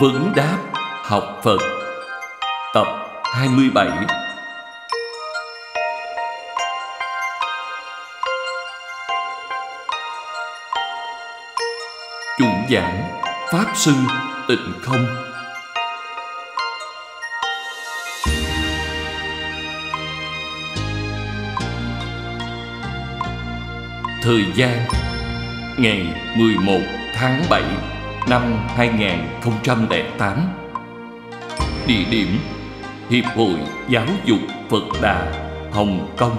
Vấn đáp học Phật Tập 27 Chủ giảng Pháp Sư Tịnh Không Thời gian Ngày 11 tháng 7 năm 2008 Địa điểm Hiệp hội Giáo dục Phật Đà Hồng Kông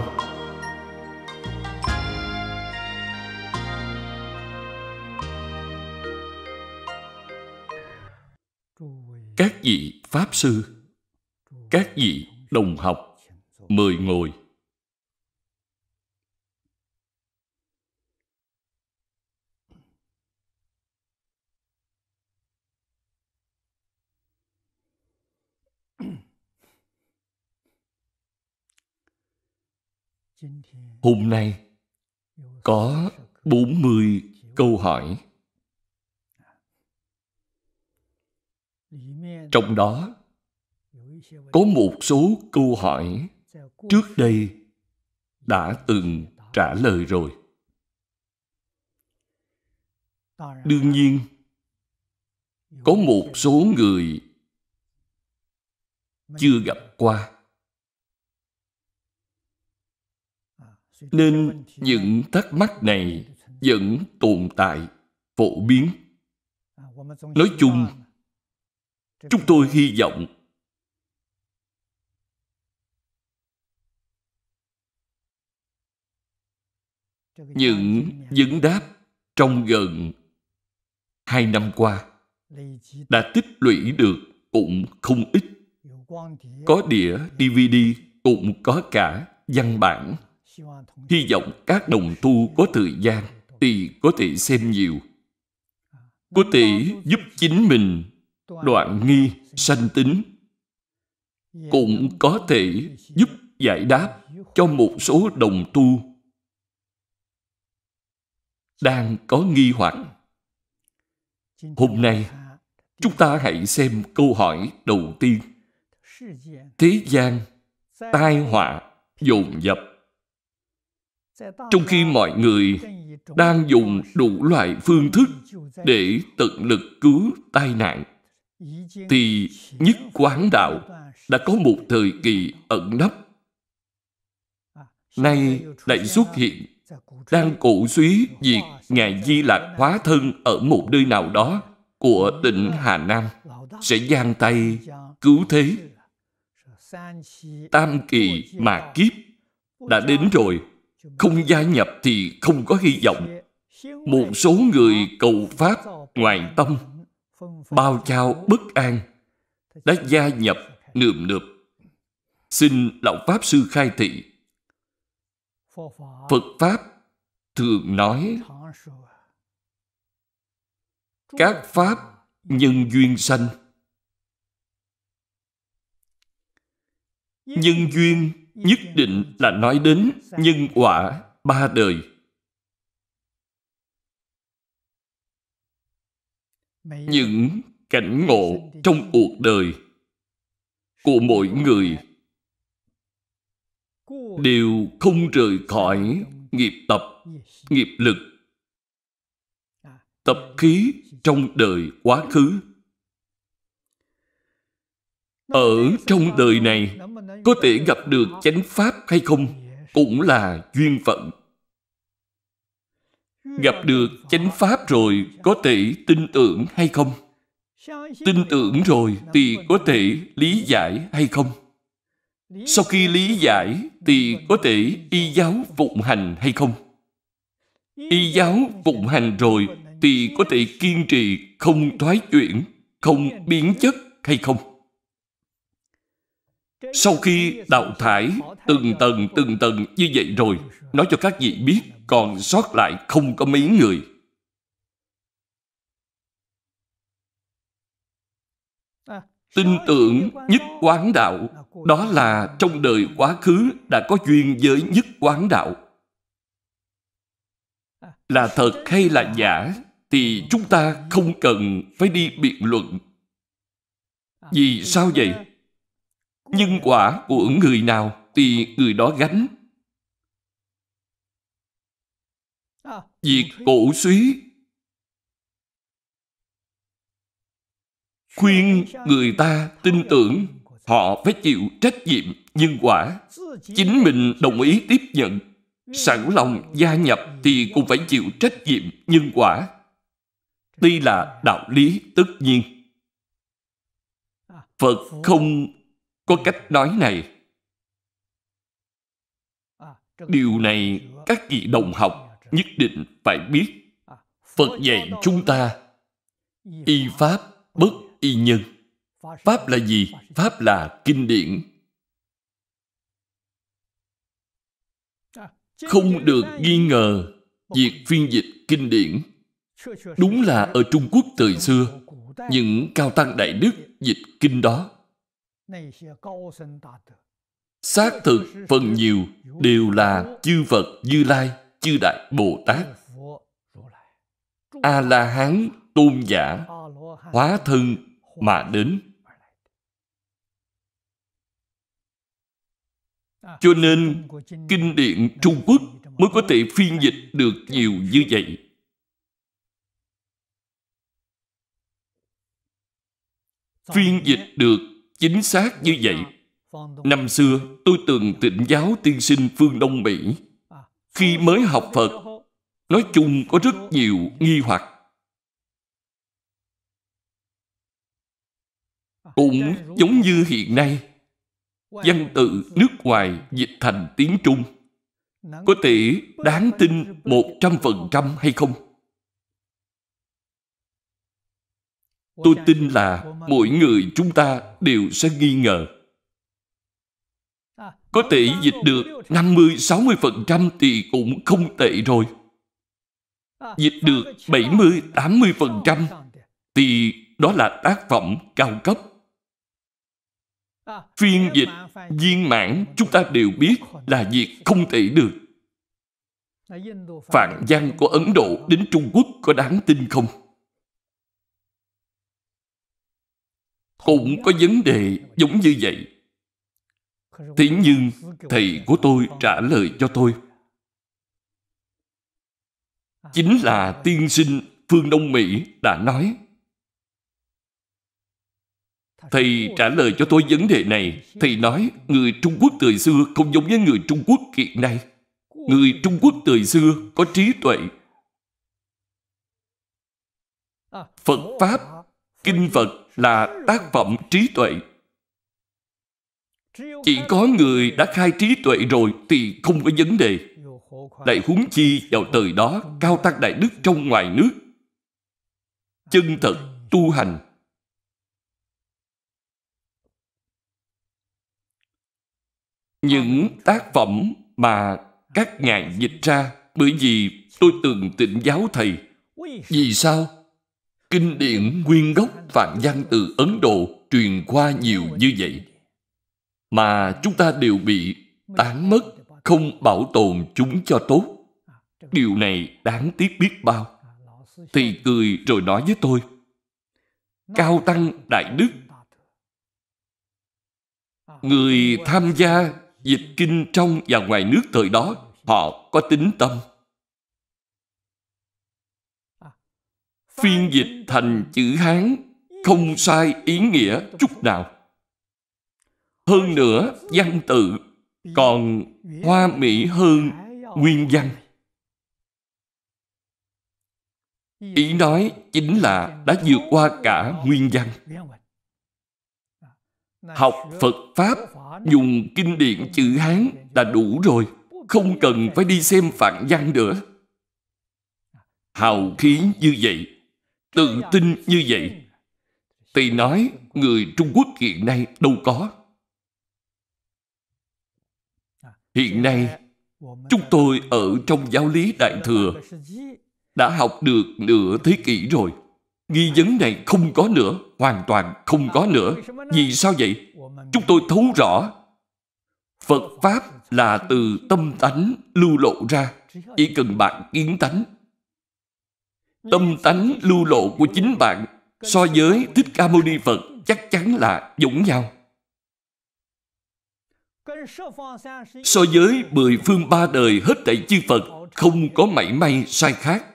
Các vị Pháp Sư Các vị đồng học mời ngồi Hôm nay có 40 câu hỏi. Trong đó có một số câu hỏi trước đây đã từng trả lời rồi. Đương nhiên, có một số người chưa gặp qua nên những thắc mắc này vẫn tồn tại phổ biến nói chung chúng tôi hy vọng những vấn đáp trong gần hai năm qua đã tích lũy được cũng không ít có đĩa dvd cũng có cả văn bản Hy vọng các đồng tu có thời gian thì có thể xem nhiều. Có thể giúp chính mình đoạn nghi, sanh tính. Cũng có thể giúp giải đáp cho một số đồng tu đang có nghi hoặc. Hôm nay, chúng ta hãy xem câu hỏi đầu tiên. Thế gian tai họa dồn dập trong khi mọi người đang dùng đủ loại phương thức để tận lực cứu tai nạn thì nhất quán đạo đã có một thời kỳ ẩn nấp nay lại xuất hiện đang cổ suý việc ngài di lạc hóa thân ở một nơi nào đó của tỉnh hà nam sẽ giang tay cứu thế tam kỳ mà kiếp đã đến rồi không gia nhập thì không có hy vọng một số người cầu pháp ngoài tâm bao trao bất an đã gia nhập nườm nượp xin lão pháp sư khai thị phật pháp thường nói các pháp nhân duyên sanh nhân duyên nhất định là nói đến nhân quả ba đời những cảnh ngộ trong cuộc đời của mỗi người đều không rời khỏi nghiệp tập nghiệp lực tập khí trong đời quá khứ ở trong đời này có thể gặp được chánh pháp hay không cũng là duyên phận gặp được chánh pháp rồi có thể tin tưởng hay không tin tưởng rồi thì có thể lý giải hay không sau khi lý giải thì có thể y giáo phụng hành hay không y giáo phụng hành rồi thì có thể kiên trì không thoái chuyển không biến chất hay không sau khi đào thải từng tầng từng tầng như vậy rồi, nói cho các vị biết còn sót lại không có mấy người. Tin tưởng nhất quán đạo đó là trong đời quá khứ đã có duyên với nhất quán đạo. Là thật hay là giả thì chúng ta không cần phải đi biện luận. Vì sao vậy? nhân quả của người nào thì người đó gánh. À, Việc cổ suý khuyên người ta tin tưởng họ phải chịu trách nhiệm nhân quả chính mình đồng ý tiếp nhận ừ. sẵn lòng gia nhập ừ. thì cũng phải chịu trách nhiệm nhân quả đây là đạo lý tất nhiên à, phật không có cách nói này điều này các vị đồng học nhất định phải biết phật dạy chúng ta y pháp bất y nhân pháp là gì pháp là kinh điển không được nghi ngờ việc phiên dịch kinh điển đúng là ở trung quốc thời xưa những cao tăng đại đức dịch kinh đó xác thực phần nhiều đều là chư phật như lai chư đại bồ tát a la hán tôn giả hóa thân mà đến cho nên kinh điển trung quốc mới có thể phiên dịch được nhiều như vậy phiên dịch được Chính xác như vậy. Năm xưa, tôi từng tịnh giáo tiên sinh phương Đông Mỹ. Khi mới học Phật, nói chung có rất nhiều nghi hoặc. Cũng giống như hiện nay, văn tự nước ngoài dịch thành tiếng Trung có thể đáng tin một trăm phần trăm hay không? tôi tin là mỗi người chúng ta đều sẽ nghi ngờ có thể dịch được 50-60% thì cũng không tệ rồi. Dịch được 70-80% thì đó là tác phẩm cao cấp. Phiên dịch, viên mãn chúng ta đều biết là việc không thể được. Phản gian của Ấn Độ đến Trung Quốc có đáng tin không? cũng có vấn đề giống như vậy thế nhưng thầy của tôi trả lời cho tôi chính là tiên sinh phương đông mỹ đã nói thầy trả lời cho tôi vấn đề này thầy nói người trung quốc thời xưa không giống với người trung quốc hiện nay người trung quốc thời xưa có trí tuệ phật pháp kinh phật là tác phẩm trí tuệ chỉ có người đã khai trí tuệ rồi thì không có vấn đề đại huống chi vào thời đó cao tăng đại đức trong ngoài nước chân thật tu hành những tác phẩm mà các ngài dịch ra bởi vì tôi từng tịnh giáo thầy vì sao Kinh điển nguyên gốc phản văn từ Ấn Độ truyền qua nhiều như vậy mà chúng ta đều bị tán mất, không bảo tồn chúng cho tốt. Điều này đáng tiếc biết bao. Thì cười rồi nói với tôi, Cao Tăng Đại Đức, người tham gia dịch kinh trong và ngoài nước thời đó, họ có tính tâm. phiên dịch thành chữ Hán không sai ý nghĩa chút nào. Hơn nữa, văn tự còn hoa mỹ hơn nguyên văn. Ý nói chính là đã vượt qua cả nguyên văn. Học Phật Pháp dùng kinh điển chữ Hán đã đủ rồi, không cần phải đi xem phạn văn nữa. Hào khí như vậy Tự tin như vậy thì nói người Trung Quốc hiện nay đâu có. Hiện nay, chúng tôi ở trong giáo lý Đại Thừa đã học được nửa thế kỷ rồi. Nghi vấn này không có nữa, hoàn toàn không có nữa. Vì sao vậy? Chúng tôi thấu rõ Phật Pháp là từ tâm tánh lưu lộ ra. Chỉ cần bạn kiến tánh tâm tánh lưu lộ của chính bạn so với Thích Ca Mâu Ni Phật chắc chắn là giống nhau. So với mười phương ba đời hết thảy chư Phật không có mảy may sai khác.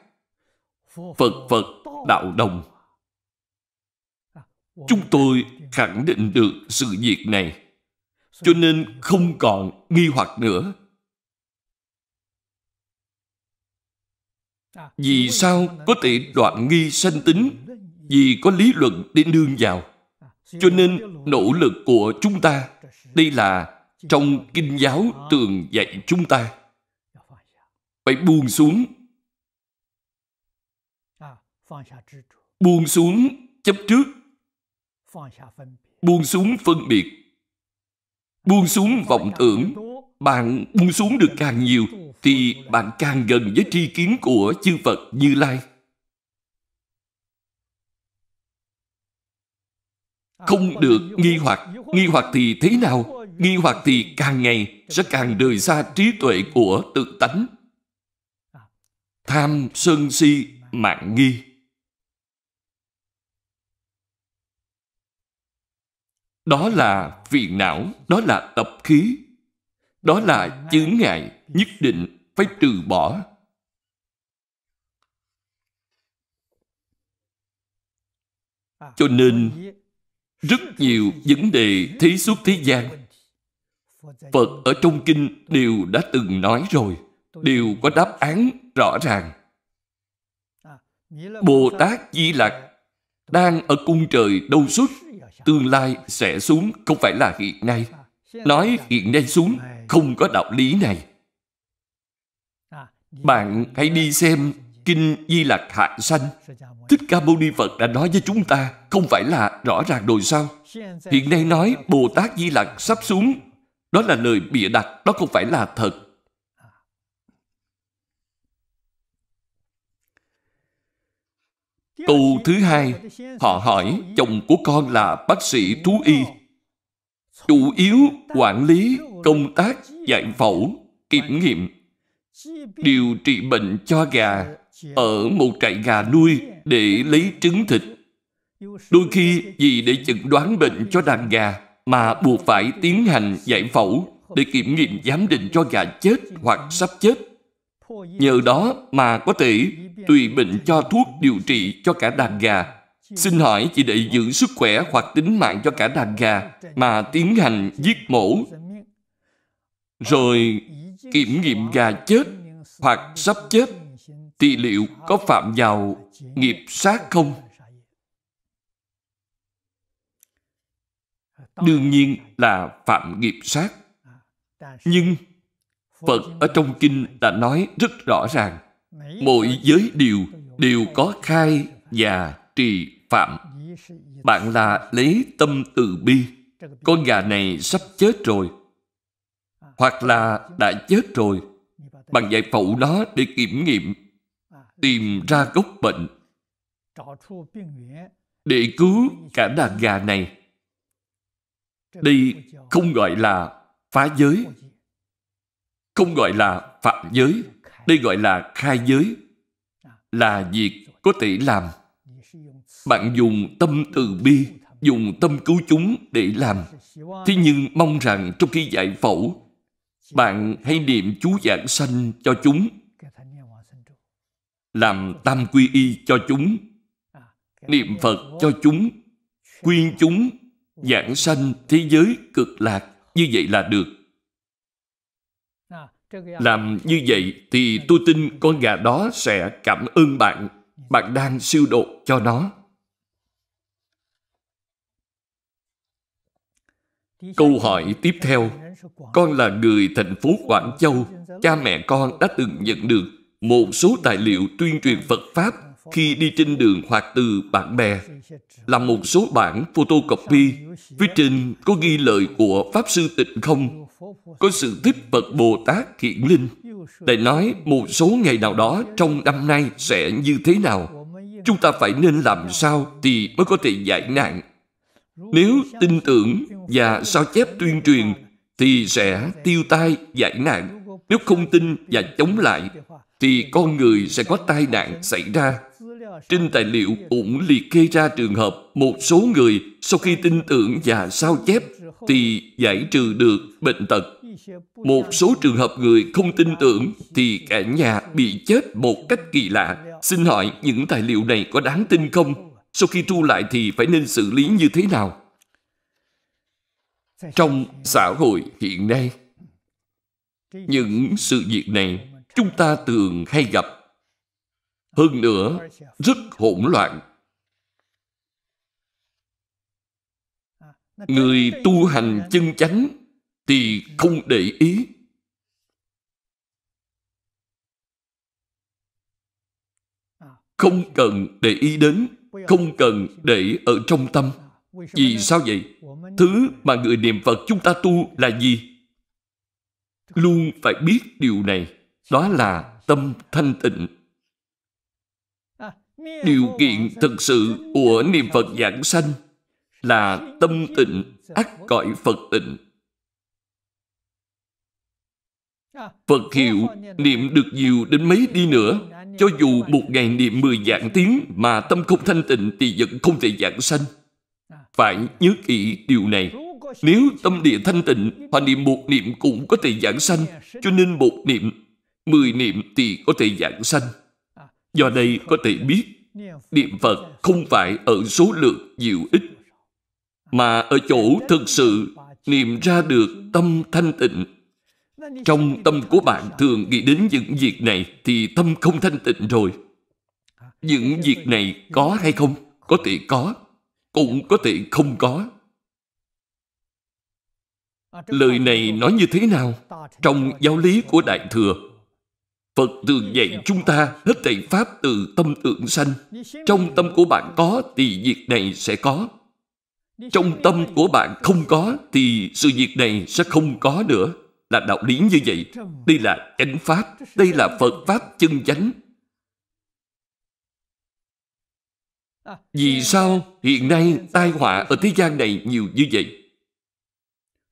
Phật Phật đạo đồng. Chúng tôi khẳng định được sự việc này. Cho nên không còn nghi hoặc nữa. À, Vì sao có thể đoạn nghi sanh tính Vì có lý luận để nương vào à, Cho nên nỗ lực của chúng ta Đây là trong kinh giáo tường dạy chúng ta dạ, dạ. Phải buông xuống à, Buông xuống chấp trước Buông xuống phân biệt Buông xuống vọng tưởng Bạn buông xuống được càng nhiều thì bạn càng gần với tri kiến của chư Phật Như Lai. Không được nghi hoặc, nghi hoặc thì thế nào? Nghi hoặc thì càng ngày sẽ càng rời xa trí tuệ của tự tánh. À. Tham, sân, si, mạng nghi. Đó là phiền não, đó là tập khí, đó là chướng ngại nhất định phải trừ bỏ. Cho nên, rất nhiều vấn đề thế suốt thế gian Phật ở trong kinh đều đã từng nói rồi, đều có đáp án rõ ràng. Bồ Tát Di Lặc đang ở cung trời đâu xuất, tương lai sẽ xuống không phải là hiện nay. Nói hiện nay xuống không có đạo lý này. Bạn hãy đi xem Kinh Di Lặc Hạ Sanh. Thích Ca Mâu Ni Phật đã nói với chúng ta, không phải là rõ ràng rồi sao? Hiện nay nói Bồ Tát Di Lặc sắp xuống, đó là lời bịa đặt, đó không phải là thật. Câu thứ hai, họ hỏi chồng của con là bác sĩ thú y chủ yếu quản lý công tác giải phẫu kiểm nghiệm điều trị bệnh cho gà ở một trại gà nuôi để lấy trứng thịt đôi khi vì để chẩn đoán bệnh cho đàn gà mà buộc phải tiến hành giải phẫu để kiểm nghiệm giám định cho gà chết hoặc sắp chết nhờ đó mà có thể tùy bệnh cho thuốc điều trị cho cả đàn gà Xin hỏi chỉ để giữ sức khỏe hoặc tính mạng cho cả đàn gà mà tiến hành giết mổ rồi kiểm nghiệm gà chết hoặc sắp chết thì liệu có phạm vào nghiệp sát không? Đương nhiên là phạm nghiệp sát. Nhưng Phật ở trong kinh đã nói rất rõ ràng mỗi giới điều đều có khai và trì phạm bạn là lấy tâm từ bi con gà này sắp chết rồi hoặc là đã chết rồi bạn giải phẫu nó để kiểm nghiệm tìm ra gốc bệnh để cứu cả đàn gà này đây không gọi là phá giới không gọi là phạm giới đây gọi là khai giới là việc có thể làm bạn dùng tâm từ bi, dùng tâm cứu chúng để làm. Thế nhưng mong rằng trong khi giải phẫu, bạn hãy niệm chú giảng sanh cho chúng. Làm tam quy y cho chúng. Niệm Phật cho chúng. Quyên chúng giảng sanh thế giới cực lạc. Như vậy là được. Làm như vậy thì tôi tin con gà đó sẽ cảm ơn bạn. Bạn đang siêu độ cho nó. Câu hỏi tiếp theo, con là người thành phố Quảng Châu, cha mẹ con đã từng nhận được một số tài liệu tuyên truyền Phật Pháp khi đi trên đường hoặc từ bạn bè là một số bản photocopy phía trên có ghi lời của pháp sư tịnh không có sự thích phật bồ tát hiện linh lại nói một số ngày nào đó trong năm nay sẽ như thế nào chúng ta phải nên làm sao thì mới có thể giải nạn nếu tin tưởng và sao chép tuyên truyền thì sẽ tiêu tai giải nạn. Nếu không tin và chống lại thì con người sẽ có tai nạn xảy ra. Trên tài liệu cũng liệt kê ra trường hợp một số người sau khi tin tưởng và sao chép thì giải trừ được bệnh tật. Một số trường hợp người không tin tưởng thì cả nhà bị chết một cách kỳ lạ. Xin hỏi những tài liệu này có đáng tin không? sau khi tu lại thì phải nên xử lý như thế nào? Trong xã hội hiện nay, những sự việc này chúng ta thường hay gặp. Hơn nữa, rất hỗn loạn. Người tu hành chân chánh thì không để ý không cần để ý đến không cần để ở trong tâm vì sao vậy thứ mà người niệm phật chúng ta tu là gì luôn phải biết điều này đó là tâm thanh tịnh điều kiện thực sự của niệm phật giảng sanh là tâm tịnh ắt cõi phật tịnh phật hiệu niệm được nhiều đến mấy đi nữa cho dù một ngày niệm mười dạng tiếng mà tâm không thanh tịnh thì vẫn không thể dạng sanh. Phải nhớ kỹ điều này. Nếu tâm địa thanh tịnh, hoặc niệm một niệm cũng có thể giảng sanh. Cho nên một niệm, mười niệm thì có thể giảng sanh. Do đây có thể biết, niệm Phật không phải ở số lượng nhiều ít, mà ở chỗ thực sự niệm ra được tâm thanh tịnh trong tâm của bạn thường nghĩ đến những việc này thì tâm không thanh tịnh rồi những việc này có hay không có thể có cũng có thể không có lời này nói như thế nào trong giáo lý của đại thừa phật thường dạy chúng ta hết thảy pháp từ tâm tưởng sanh trong tâm của bạn có thì việc này sẽ có trong tâm của bạn không có thì sự việc này sẽ không có nữa là đạo lý như vậy. Đây là chánh pháp, đây là Phật pháp chân chánh. Vì sao hiện nay tai họa ở thế gian này nhiều như vậy?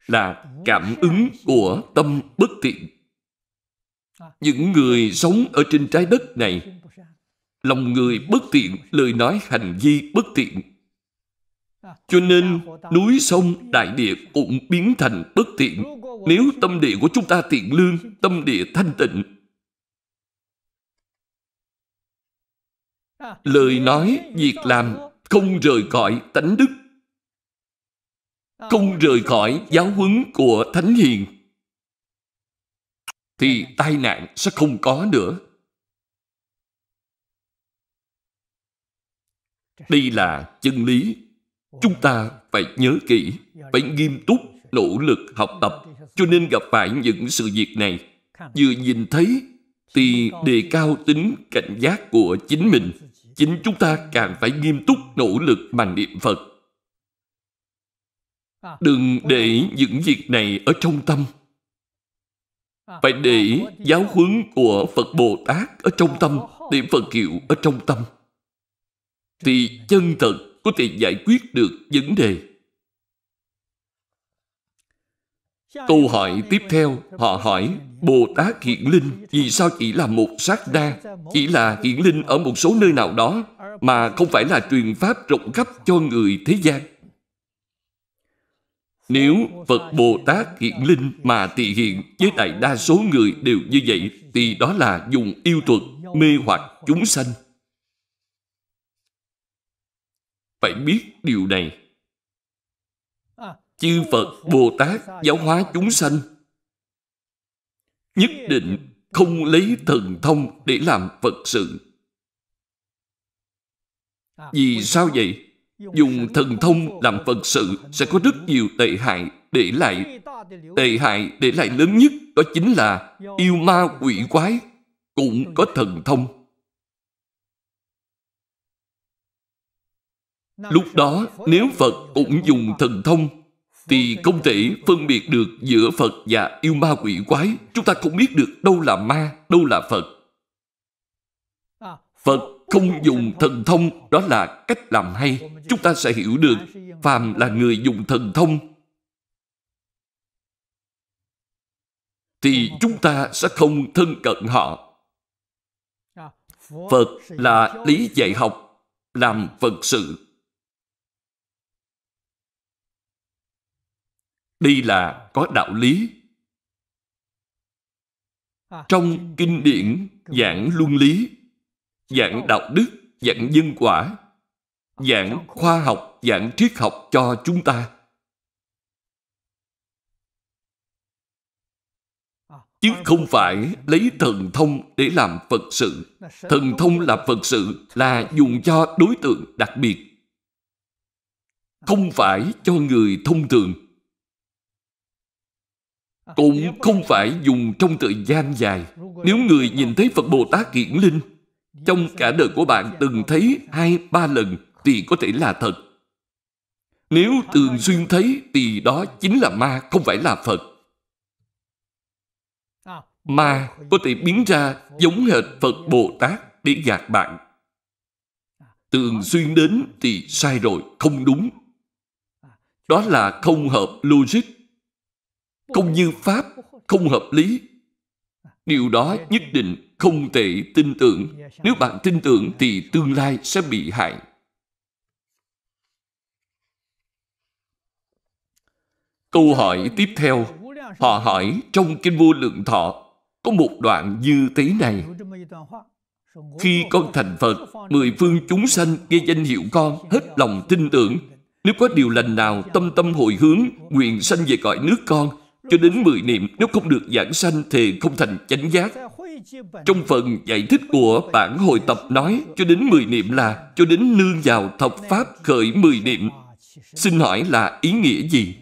Là cảm ứng của tâm bất thiện. Những người sống ở trên trái đất này, lòng người bất thiện, lời nói hành vi bất thiện cho nên núi sông đại địa cũng biến thành bất tiện Nếu tâm địa của chúng ta tiện lương, tâm địa thanh tịnh Lời nói, việc làm không rời khỏi tánh đức Không rời khỏi giáo huấn của Thánh Hiền Thì tai nạn sẽ không có nữa Đây là chân lý chúng ta phải nhớ kỹ phải nghiêm túc nỗ lực học tập cho nên gặp phải những sự việc này vừa nhìn thấy thì đề cao tính cảnh giác của chính mình chính chúng ta càng phải nghiêm túc nỗ lực bằng niệm phật đừng để những việc này ở trong tâm phải để giáo huấn của phật bồ tát ở trong tâm để phật hiệu ở trong tâm thì chân thật có thể giải quyết được vấn đề. Câu hỏi tiếp theo, họ hỏi Bồ Tát Hiện Linh vì sao chỉ là một sát đa, chỉ là Hiện Linh ở một số nơi nào đó mà không phải là truyền pháp rộng khắp cho người thế gian. Nếu Phật Bồ Tát Hiện Linh mà tỳ hiện với đại đa số người đều như vậy thì đó là dùng yêu thuật mê hoặc chúng sanh. phải biết điều này à, chư phật bồ tát giáo hóa chúng sanh nhất định không lấy thần thông để làm phật sự à, vì sao vậy dùng thần thông làm phật sự sẽ có rất nhiều tệ hại để lại tệ hại để lại lớn nhất đó chính là yêu ma quỷ quái cũng có thần thông Lúc đó nếu Phật cũng dùng thần thông thì không thể phân biệt được giữa Phật và yêu ma quỷ quái. Chúng ta không biết được đâu là ma, đâu là Phật. À, Phật không dùng thần thông đó là cách làm hay. Chúng ta sẽ hiểu được phàm là người dùng thần thông thì chúng ta sẽ không thân cận họ. À, Phật là lý dạy học, làm Phật sự. Đây là có đạo lý. À, Trong kinh điển giảng luân lý, giảng đạo đức, giảng nhân quả, à, giảng khoa học, giảng triết học cho chúng ta. À, chứ không phải lấy thần thông để làm phật sự thần thông là phật sự là dùng cho đối tượng đặc biệt không phải cho người thông thường À, cũng không phải dùng trong thời gian dài nếu người nhìn thấy phật bồ tát hiển linh trong cả đời của bạn từng thấy hai ba lần thì có thể là thật nếu thường xuyên thấy thì đó chính là ma không phải là phật à, ma có thể biến ra giống hệt phật bồ tát để gạt bạn à, thường xuyên đến thì sai rồi không đúng đó là không hợp logic không như pháp không hợp lý điều đó nhất định không thể tin tưởng nếu bạn tin tưởng thì tương lai sẽ bị hại câu hỏi tiếp theo họ hỏi trong kinh vô lượng thọ có một đoạn như thế này khi con thành phật mười phương chúng sanh nghe danh hiệu con hết lòng tin tưởng nếu có điều lành nào tâm tâm hồi hướng nguyện sanh về cõi nước con cho đến mười niệm nếu không được giảng sanh thì không thành chánh giác. Trong phần giải thích của bản hồi tập nói cho đến mười niệm là cho đến nương vào thập pháp khởi mười niệm. Xin hỏi là ý nghĩa gì?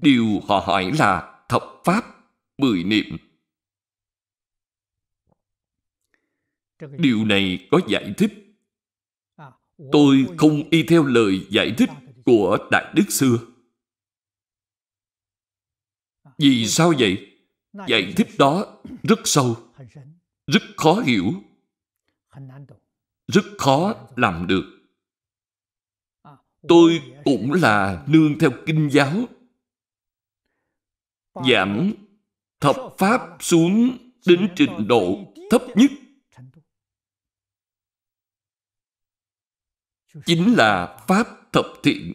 Điều họ hỏi là thập pháp mười niệm. Điều này có giải thích. Tôi không y theo lời giải thích của Đại Đức xưa. Vì sao vậy? Giải thích đó rất sâu, rất khó hiểu, rất khó làm được. Tôi cũng là nương theo kinh giáo giảm thập pháp xuống đến trình độ thấp nhất chính là pháp thập thiện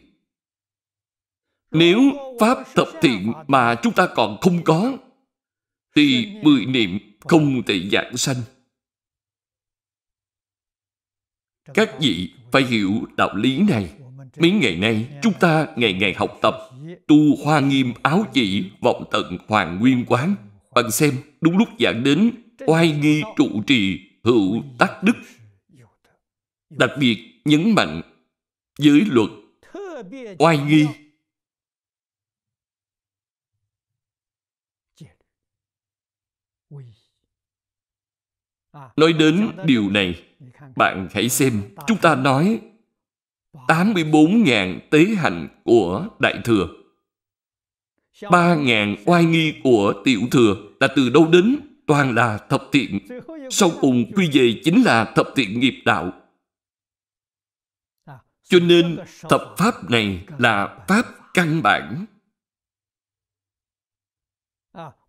nếu Pháp thập thiện mà chúng ta còn không có, thì mười niệm không thể giảng sanh. Các vị phải hiểu đạo lý này. Mấy ngày nay, chúng ta ngày ngày học tập, tu hoa nghiêm áo chỉ vọng tận hoàng nguyên quán. Bạn xem, đúng lúc giảng đến oai nghi trụ trì hữu tác đức. Đặc biệt nhấn mạnh giới luật oai nghi Nói đến điều này, bạn hãy xem chúng ta nói 84.000 tế hạnh của Đại Thừa. 3.000 oai nghi của Tiểu Thừa là từ đâu đến? Toàn là thập thiện. Sau cùng quy về chính là thập thiện nghiệp đạo. Cho nên thập pháp này là pháp căn bản.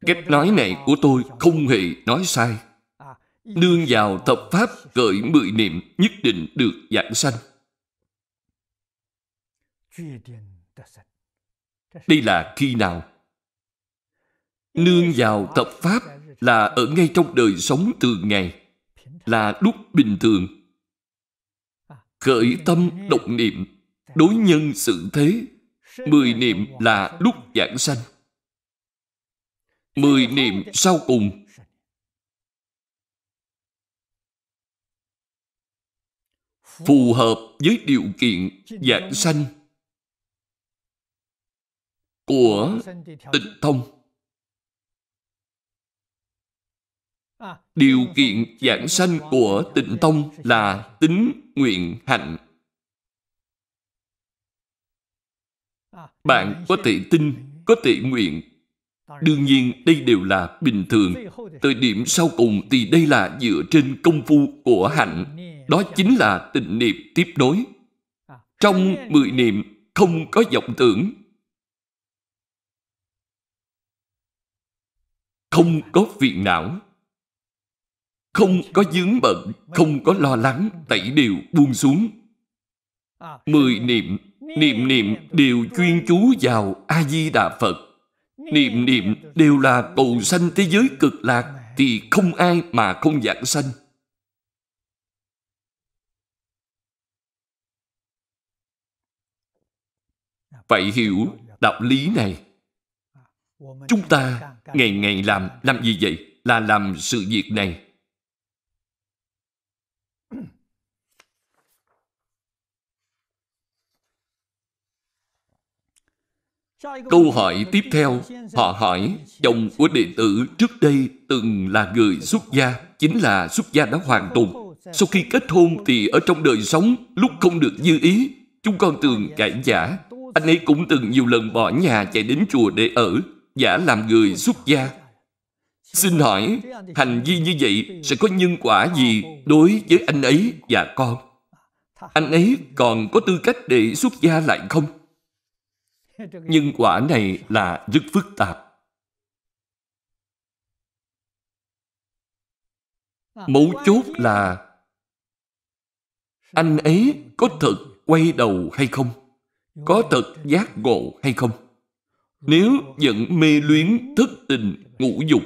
Cách nói này của tôi không hề nói sai nương vào thập pháp gợi mười niệm nhất định được giảng sanh. Đây là khi nào? Nương vào thập pháp là ở ngay trong đời sống thường ngày, là lúc bình thường. Khởi tâm động niệm, đối nhân sự thế, mười niệm là lúc giảng sanh. Mười niệm sau cùng phù hợp với điều kiện dạng sanh của tịnh thông điều kiện dạng sanh của tịnh tông là tính nguyện hạnh bạn có thể tin có thể nguyện đương nhiên đây đều là bình thường thời điểm sau cùng thì đây là dựa trên công phu của hạnh đó chính là tình niệm tiếp nối. Trong mười niệm không có vọng tưởng. Không có phiền não. Không có dướng bận, không có lo lắng, tẩy đều buông xuống. Mười niệm, niệm niệm đều chuyên chú vào A-di-đà Phật. Niệm niệm đều là cầu sanh thế giới cực lạc thì không ai mà không giảng sanh. phải hiểu đạo lý này. Chúng ta ngày ngày làm, làm gì vậy? Là làm sự việc này. Câu hỏi tiếp theo, họ hỏi chồng của đệ tử trước đây từng là người xuất gia, chính là xuất gia đã hoàn tùng. Sau khi kết hôn thì ở trong đời sống lúc không được như ý, chúng con thường cãi giả, anh ấy cũng từng nhiều lần bỏ nhà chạy đến chùa để ở, giả làm người xuất gia. Xin hỏi, hành vi như vậy sẽ có nhân quả gì đối với anh ấy và con? Anh ấy còn có tư cách để xuất gia lại không? Nhân quả này là rất phức tạp. Mấu chốt là anh ấy có thật quay đầu hay không? có thật giác ngộ hay không nếu vẫn mê luyến thức tình ngũ dục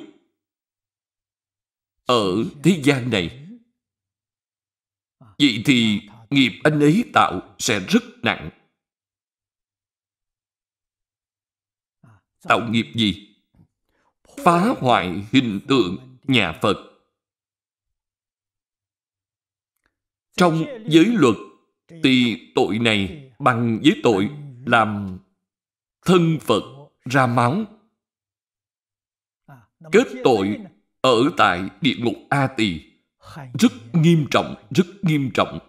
ở thế gian này vậy thì nghiệp anh ấy tạo sẽ rất nặng tạo nghiệp gì phá hoại hình tượng nhà phật trong giới luật thì tội này bằng với tội làm thân Phật ra máu. Kết tội ở tại địa ngục A Tỳ rất nghiêm trọng, rất nghiêm trọng.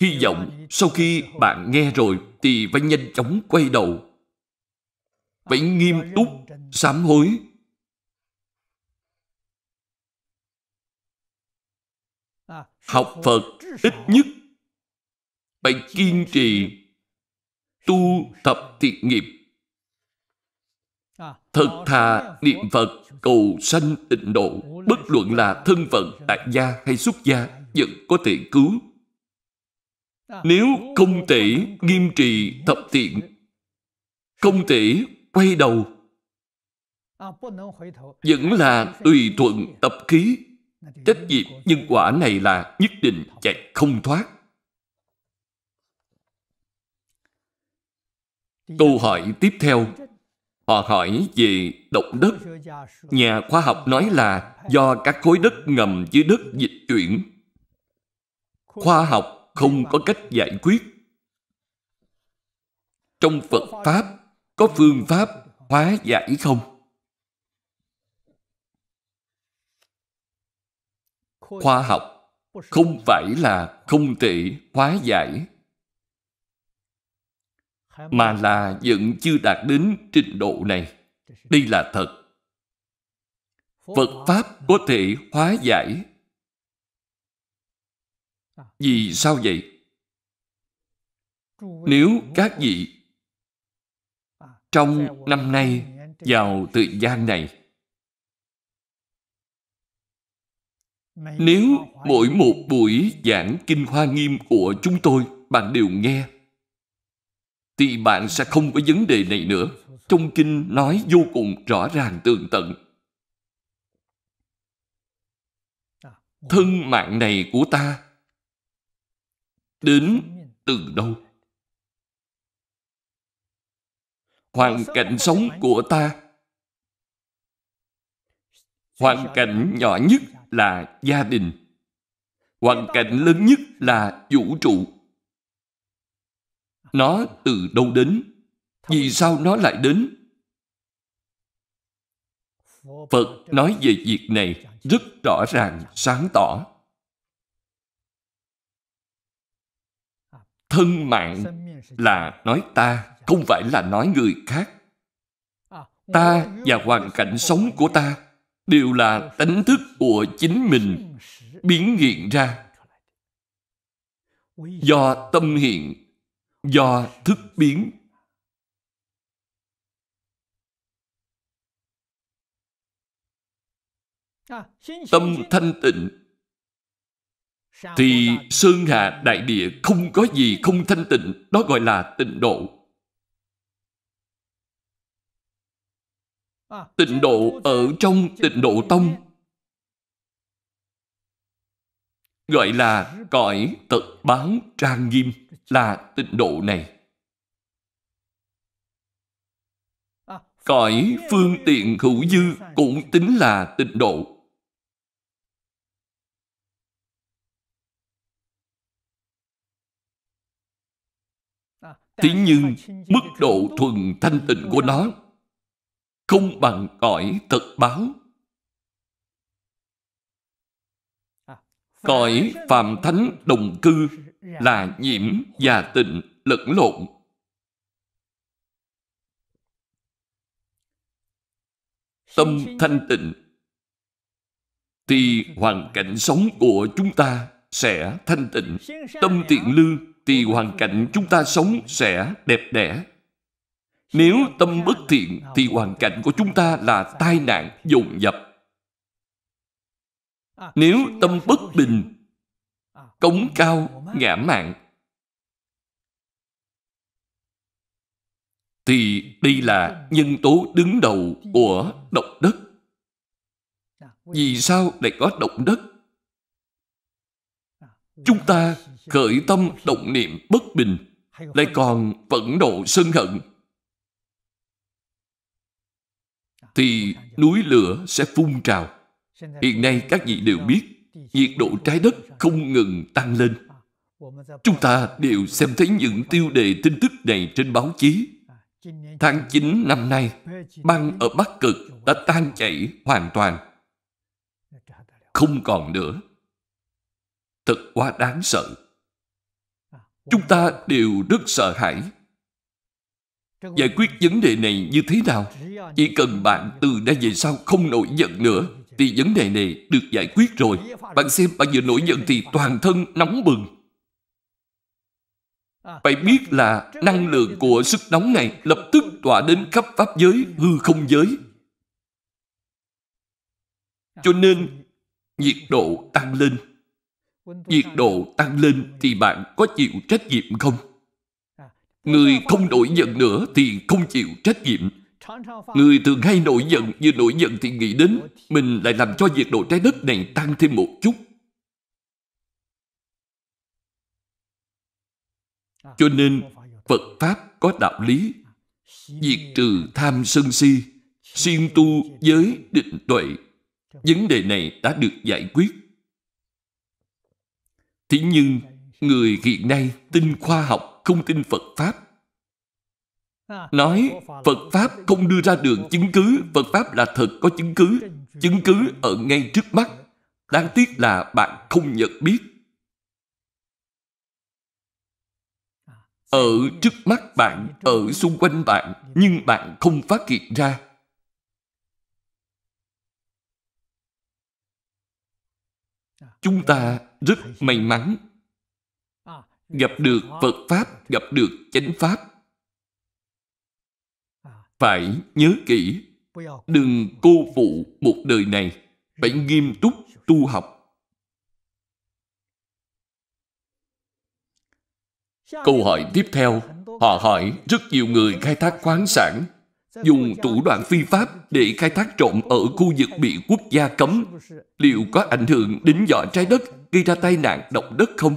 Hy vọng sau khi bạn nghe rồi thì phải nhanh chóng quay đầu. Phải nghiêm túc, sám hối. Học Phật ít nhất phải kiên trì tu tập thiện nghiệp thật thà niệm phật cầu sanh tịnh độ bất luận là thân phận tại gia hay xuất gia vẫn có thể cứu nếu không thể nghiêm trì thập thiện không thể quay đầu vẫn là tùy thuận tập khí trách nhiệm nhân quả này là nhất định chạy không thoát Câu hỏi tiếp theo, họ hỏi về động đất. Nhà khoa học nói là do các khối đất ngầm dưới đất dịch chuyển. Khoa học không có cách giải quyết. Trong Phật Pháp, có phương pháp hóa giải không? Khoa học không phải là không thể hóa giải mà là vẫn chưa đạt đến trình độ này đây là thật phật pháp có thể hóa giải à. vì sao vậy nếu các vị à, trong năm nay vào thời gian này nếu mỗi một buổi giảng kinh hoa nghiêm của chúng tôi bạn đều nghe thì bạn sẽ không có vấn đề này nữa. Trong kinh nói vô cùng rõ ràng tường tận. Thân mạng này của ta đến từ đâu? Hoàn cảnh sống của ta Hoàn cảnh nhỏ nhất là gia đình. Hoàn cảnh lớn nhất là vũ trụ nó từ đâu đến? Vì sao nó lại đến? Phật nói về việc này rất rõ ràng, sáng tỏ. Thân mạng là nói ta, không phải là nói người khác. Ta và hoàn cảnh sống của ta đều là tánh thức của chính mình biến hiện ra do tâm hiện do thức biến à, tâm thanh tịnh thì sơn hà đại địa không có gì không thanh tịnh đó gọi là tịnh độ à, tịnh độ ở trong tịnh độ tông gọi là cõi tật báo trang nghiêm là tịnh độ này. Cõi phương tiện hữu dư cũng tính là tịnh độ. Thế nhưng mức độ thuần thanh tịnh của nó không bằng cõi thật báo. Cõi phạm thánh đồng cư là nhiễm và tịnh lẫn lộn. Tâm thanh tịnh thì hoàn cảnh sống của chúng ta sẽ thanh tịnh. Tâm thiện lương thì hoàn cảnh chúng ta sống sẽ đẹp đẽ. Nếu tâm bất thiện thì hoàn cảnh của chúng ta là tai nạn dồn dập. Nếu tâm bất bình tống cao ngã mạng thì đây là nhân tố đứng đầu của động đất vì sao lại có động đất chúng ta khởi tâm động niệm bất bình lại còn phẫn nộ sân hận thì núi lửa sẽ phun trào hiện nay các vị đều biết nhiệt độ trái đất không ngừng tăng lên. Chúng ta đều xem thấy những tiêu đề tin tức này trên báo chí. Tháng 9 năm nay, băng ở Bắc Cực đã tan chảy hoàn toàn. Không còn nữa. Thật quá đáng sợ. Chúng ta đều rất sợ hãi. Giải quyết vấn đề này như thế nào? Chỉ cần bạn từ đây về sau không nổi giận nữa thì vấn đề này được giải quyết rồi. Bạn xem, bạn vừa nổi giận thì toàn thân nóng bừng. Phải biết là năng lượng của sức nóng này lập tức tỏa đến khắp pháp giới, hư không giới. Cho nên, nhiệt độ tăng lên. Nhiệt độ tăng lên thì bạn có chịu trách nhiệm không? Người không nổi giận nữa thì không chịu trách nhiệm Người thường hay nổi giận, vừa nổi giận thì nghĩ đến mình lại làm cho nhiệt độ trái đất này tăng thêm một chút. À, cho nên, Phật Pháp có đạo lý à, diệt trừ tham sân si, siêng tu giới định tuệ. Vấn đề này đã được giải quyết. Thế nhưng, người hiện nay tin khoa học, không tin Phật Pháp nói Phật Pháp không đưa ra được chứng cứ, Phật Pháp là thật có chứng cứ, chứng cứ ở ngay trước mắt. Đáng tiếc là bạn không nhận biết. Ở trước mắt bạn, ở xung quanh bạn, nhưng bạn không phát hiện ra. Chúng ta rất may mắn gặp được Phật Pháp, gặp được chánh Pháp phải nhớ kỹ đừng cô phụ một đời này phải nghiêm túc tu học câu hỏi tiếp theo họ hỏi rất nhiều người khai thác khoáng sản dùng thủ đoạn phi pháp để khai thác trộm ở khu vực bị quốc gia cấm liệu có ảnh hưởng đến vỏ trái đất gây ra tai nạn động đất không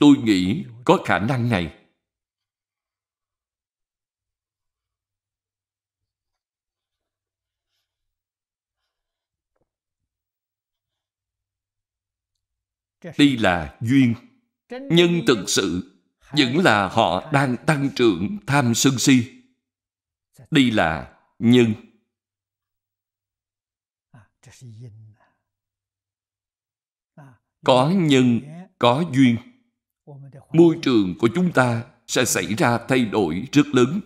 tôi nghĩ có khả năng này Đây là duyên. Nhưng thực sự vẫn là họ đang tăng trưởng tham sân si. Đây là nhân. À, à, có nhân, có duyên. Môi trường của chúng ta sẽ xảy ra thay đổi rất lớn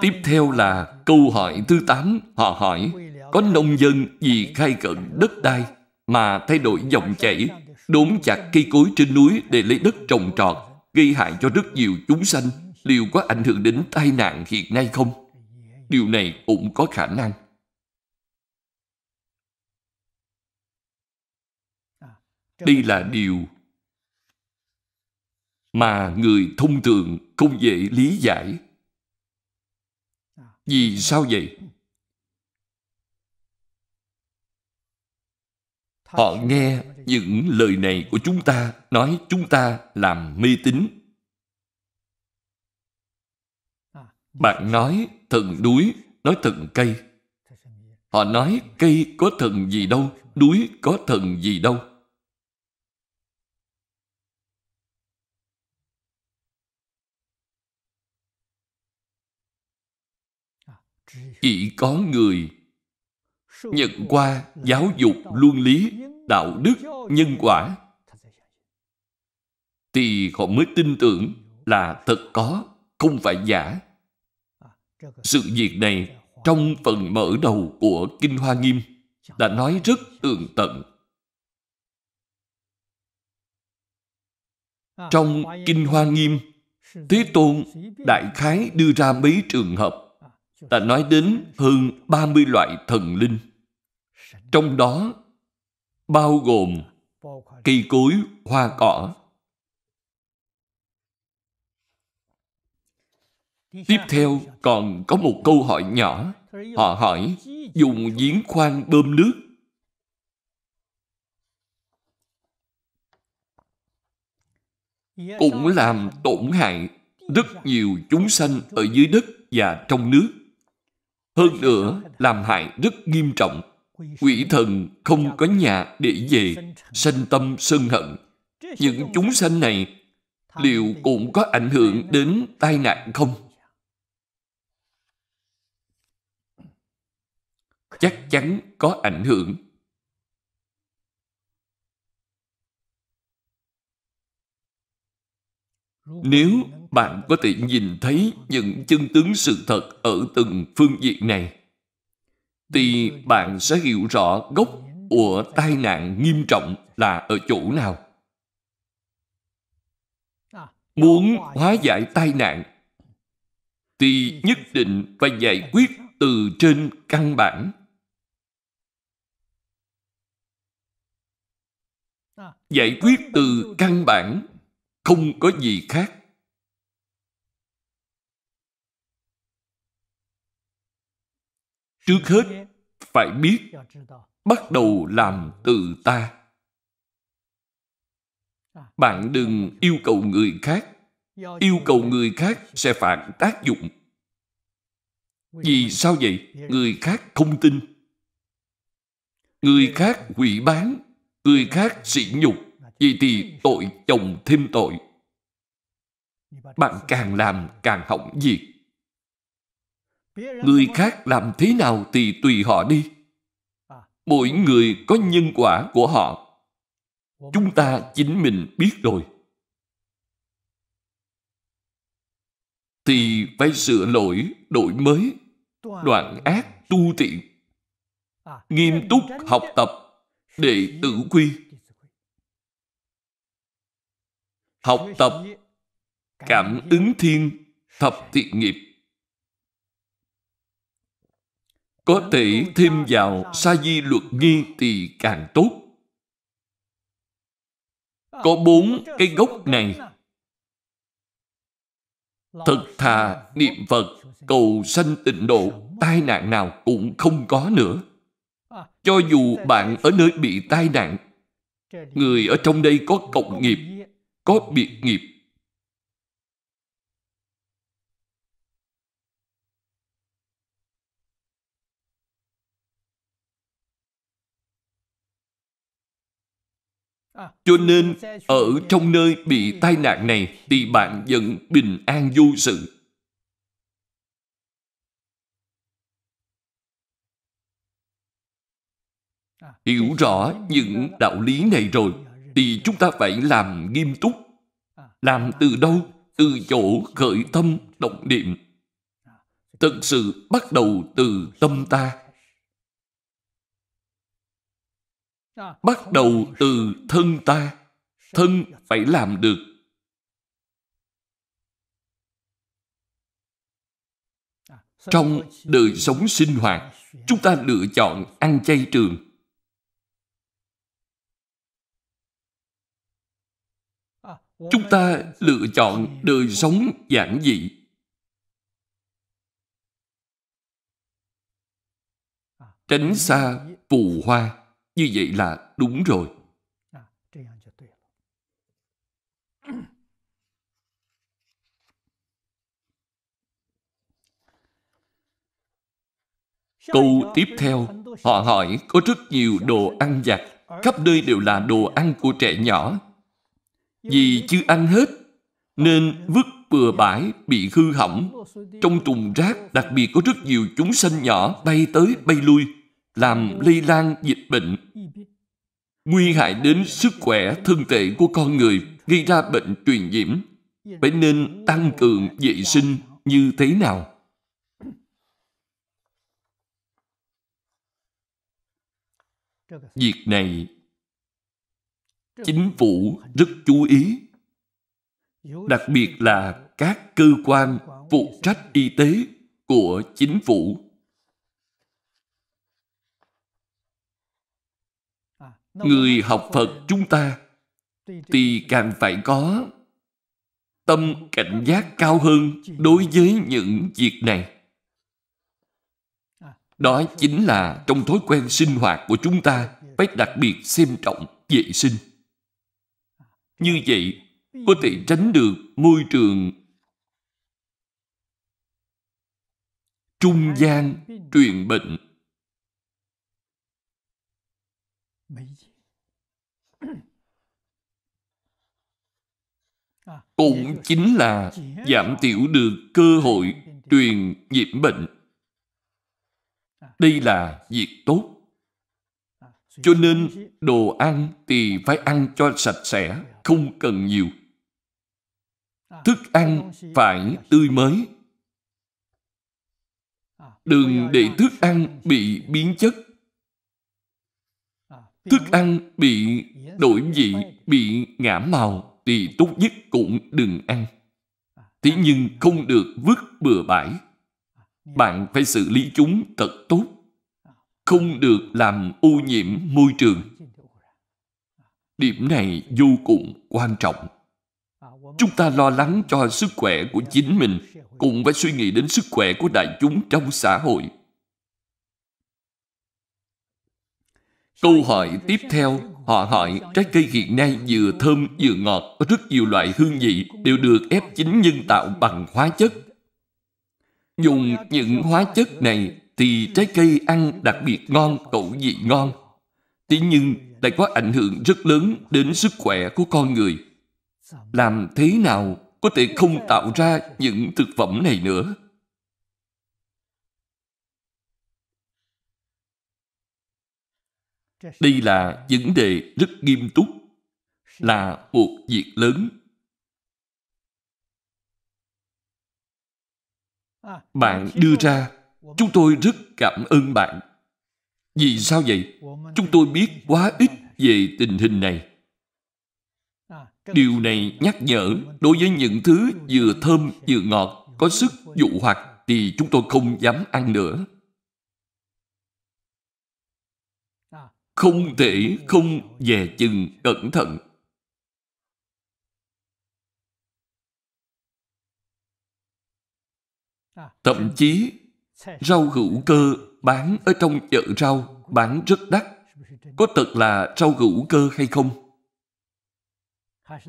Tiếp theo là câu hỏi thứ 8. Họ hỏi, có nông dân vì khai cận đất đai mà thay đổi dòng chảy, đốn chặt cây cối trên núi để lấy đất trồng trọt, gây hại cho rất nhiều chúng sanh, liệu có ảnh hưởng đến tai nạn hiện nay không? Điều này cũng có khả năng. Đây là điều mà người thông thường không dễ lý giải vì sao vậy? Họ nghe những lời này của chúng ta nói chúng ta làm mê tín. Bạn nói thần núi, nói thần cây. Họ nói cây có thần gì đâu, núi có thần gì đâu. chỉ có người nhận qua giáo dục luân lý đạo đức nhân quả thì họ mới tin tưởng là thật có không phải giả sự việc này trong phần mở đầu của kinh hoa nghiêm đã nói rất tường tận trong kinh hoa nghiêm thế tôn đại khái đưa ra mấy trường hợp ta nói đến hơn 30 loại thần linh. Trong đó bao gồm cây cối, hoa cỏ. Tiếp theo còn có một câu hỏi nhỏ. Họ hỏi dùng giếng khoan bơm nước cũng làm tổn hại rất nhiều chúng sanh ở dưới đất và trong nước hơn nữa, làm hại rất nghiêm trọng. Quỷ thần không có nhà để về, sanh tâm sân hận. Những chúng sanh này liệu cũng có ảnh hưởng đến tai nạn không? Chắc chắn có ảnh hưởng. Nếu bạn có thể nhìn thấy những chân tướng sự thật ở từng phương diện này, thì bạn sẽ hiểu rõ gốc của tai nạn nghiêm trọng là ở chỗ nào. À, Muốn hóa giải tai nạn thì nhất định phải giải quyết từ trên căn bản. À, giải quyết từ căn bản không có gì khác trước hết phải biết bắt đầu làm từ ta bạn đừng yêu cầu người khác yêu cầu người khác sẽ phản tác dụng vì sao vậy người khác không tin người khác hủy bán người khác sỉ nhục Vậy thì tội chồng thêm tội. Bạn càng làm càng hỏng việc. Người khác làm thế nào thì tùy họ đi. Mỗi người có nhân quả của họ. Chúng ta chính mình biết rồi. Thì phải sửa lỗi, đổi mới, đoạn ác tu thiện. Nghiêm túc học tập, để tự quy học tập cảm ứng thiên thập thiện nghiệp có thể thêm vào sa di luật nghi thì càng tốt ờ, có bốn cái gốc này thật thà niệm phật cầu sanh tịnh độ tai nạn nào cũng không có nữa ờ, cho dù bạn ở nơi bị tai nạn người ở trong đây có cộng nghiệp có biệt nghiệp. À. Cho nên ở trong nơi bị ừ. tai nạn này thì bạn vẫn bình an vô sự. À. Hiểu rõ những đạo lý này rồi thì chúng ta phải làm nghiêm túc. Làm từ đâu? Từ chỗ khởi tâm động niệm. Thực sự bắt đầu từ tâm ta. Bắt đầu từ thân ta. Thân phải làm được. Trong đời sống sinh hoạt, chúng ta lựa chọn ăn chay trường chúng ta lựa chọn đời sống giản dị tránh xa phù hoa như vậy là đúng rồi câu tiếp theo họ hỏi có rất nhiều đồ ăn giặt khắp nơi đều là đồ ăn của trẻ nhỏ vì chưa ăn hết nên vứt bừa bãi bị hư hỏng trong thùng rác đặc biệt có rất nhiều chúng sanh nhỏ bay tới bay lui làm lây lan dịch bệnh nguy hại đến sức khỏe thân thể của con người gây ra bệnh truyền nhiễm vậy nên tăng cường vệ sinh như thế nào việc này chính phủ rất chú ý đặc biệt là các cơ quan phụ trách y tế của chính phủ người học phật chúng ta thì càng phải có tâm cảnh giác cao hơn đối với những việc này đó chính là trong thói quen sinh hoạt của chúng ta phải đặc biệt xem trọng vệ sinh như vậy có thể tránh được môi trường trung gian truyền bệnh. Cũng chính là giảm thiểu được cơ hội truyền nhiễm bệnh. Đây là việc tốt. Cho nên đồ ăn thì phải ăn cho sạch sẽ không cần nhiều à, thức ăn phải à. tươi mới à, đừng để thức ăn bị biến chất thức ăn bị đổi vị bị ngã màu thì tốt nhất cũng đừng ăn thế nhưng không được vứt bừa bãi bạn phải xử lý chúng thật tốt không được làm ô nhiễm môi trường Điểm này vô cùng quan trọng. Chúng ta lo lắng cho sức khỏe của chính mình, cũng phải suy nghĩ đến sức khỏe của đại chúng trong xã hội. Câu hỏi tiếp theo, họ hỏi trái cây hiện nay vừa thơm vừa ngọt, có rất nhiều loại hương vị đều được ép chính nhân tạo bằng hóa chất. Dùng những hóa chất này thì trái cây ăn đặc biệt ngon, cậu vị ngon. Tuy nhiên đã có ảnh hưởng rất lớn đến sức khỏe của con người. Làm thế nào có thể không tạo ra những thực phẩm này nữa? Đây là vấn đề rất nghiêm túc, là một việc lớn. Bạn đưa ra, chúng tôi rất cảm ơn bạn. Vì sao vậy? Chúng tôi biết quá ít về tình hình này. Điều này nhắc nhở đối với những thứ vừa thơm vừa ngọt, có sức dụ hoặc thì chúng tôi không dám ăn nữa. Không thể không dè chừng cẩn thận. Thậm chí rau hữu cơ bán ở trong chợ rau bán rất đắt. Có thật là rau hữu cơ hay không?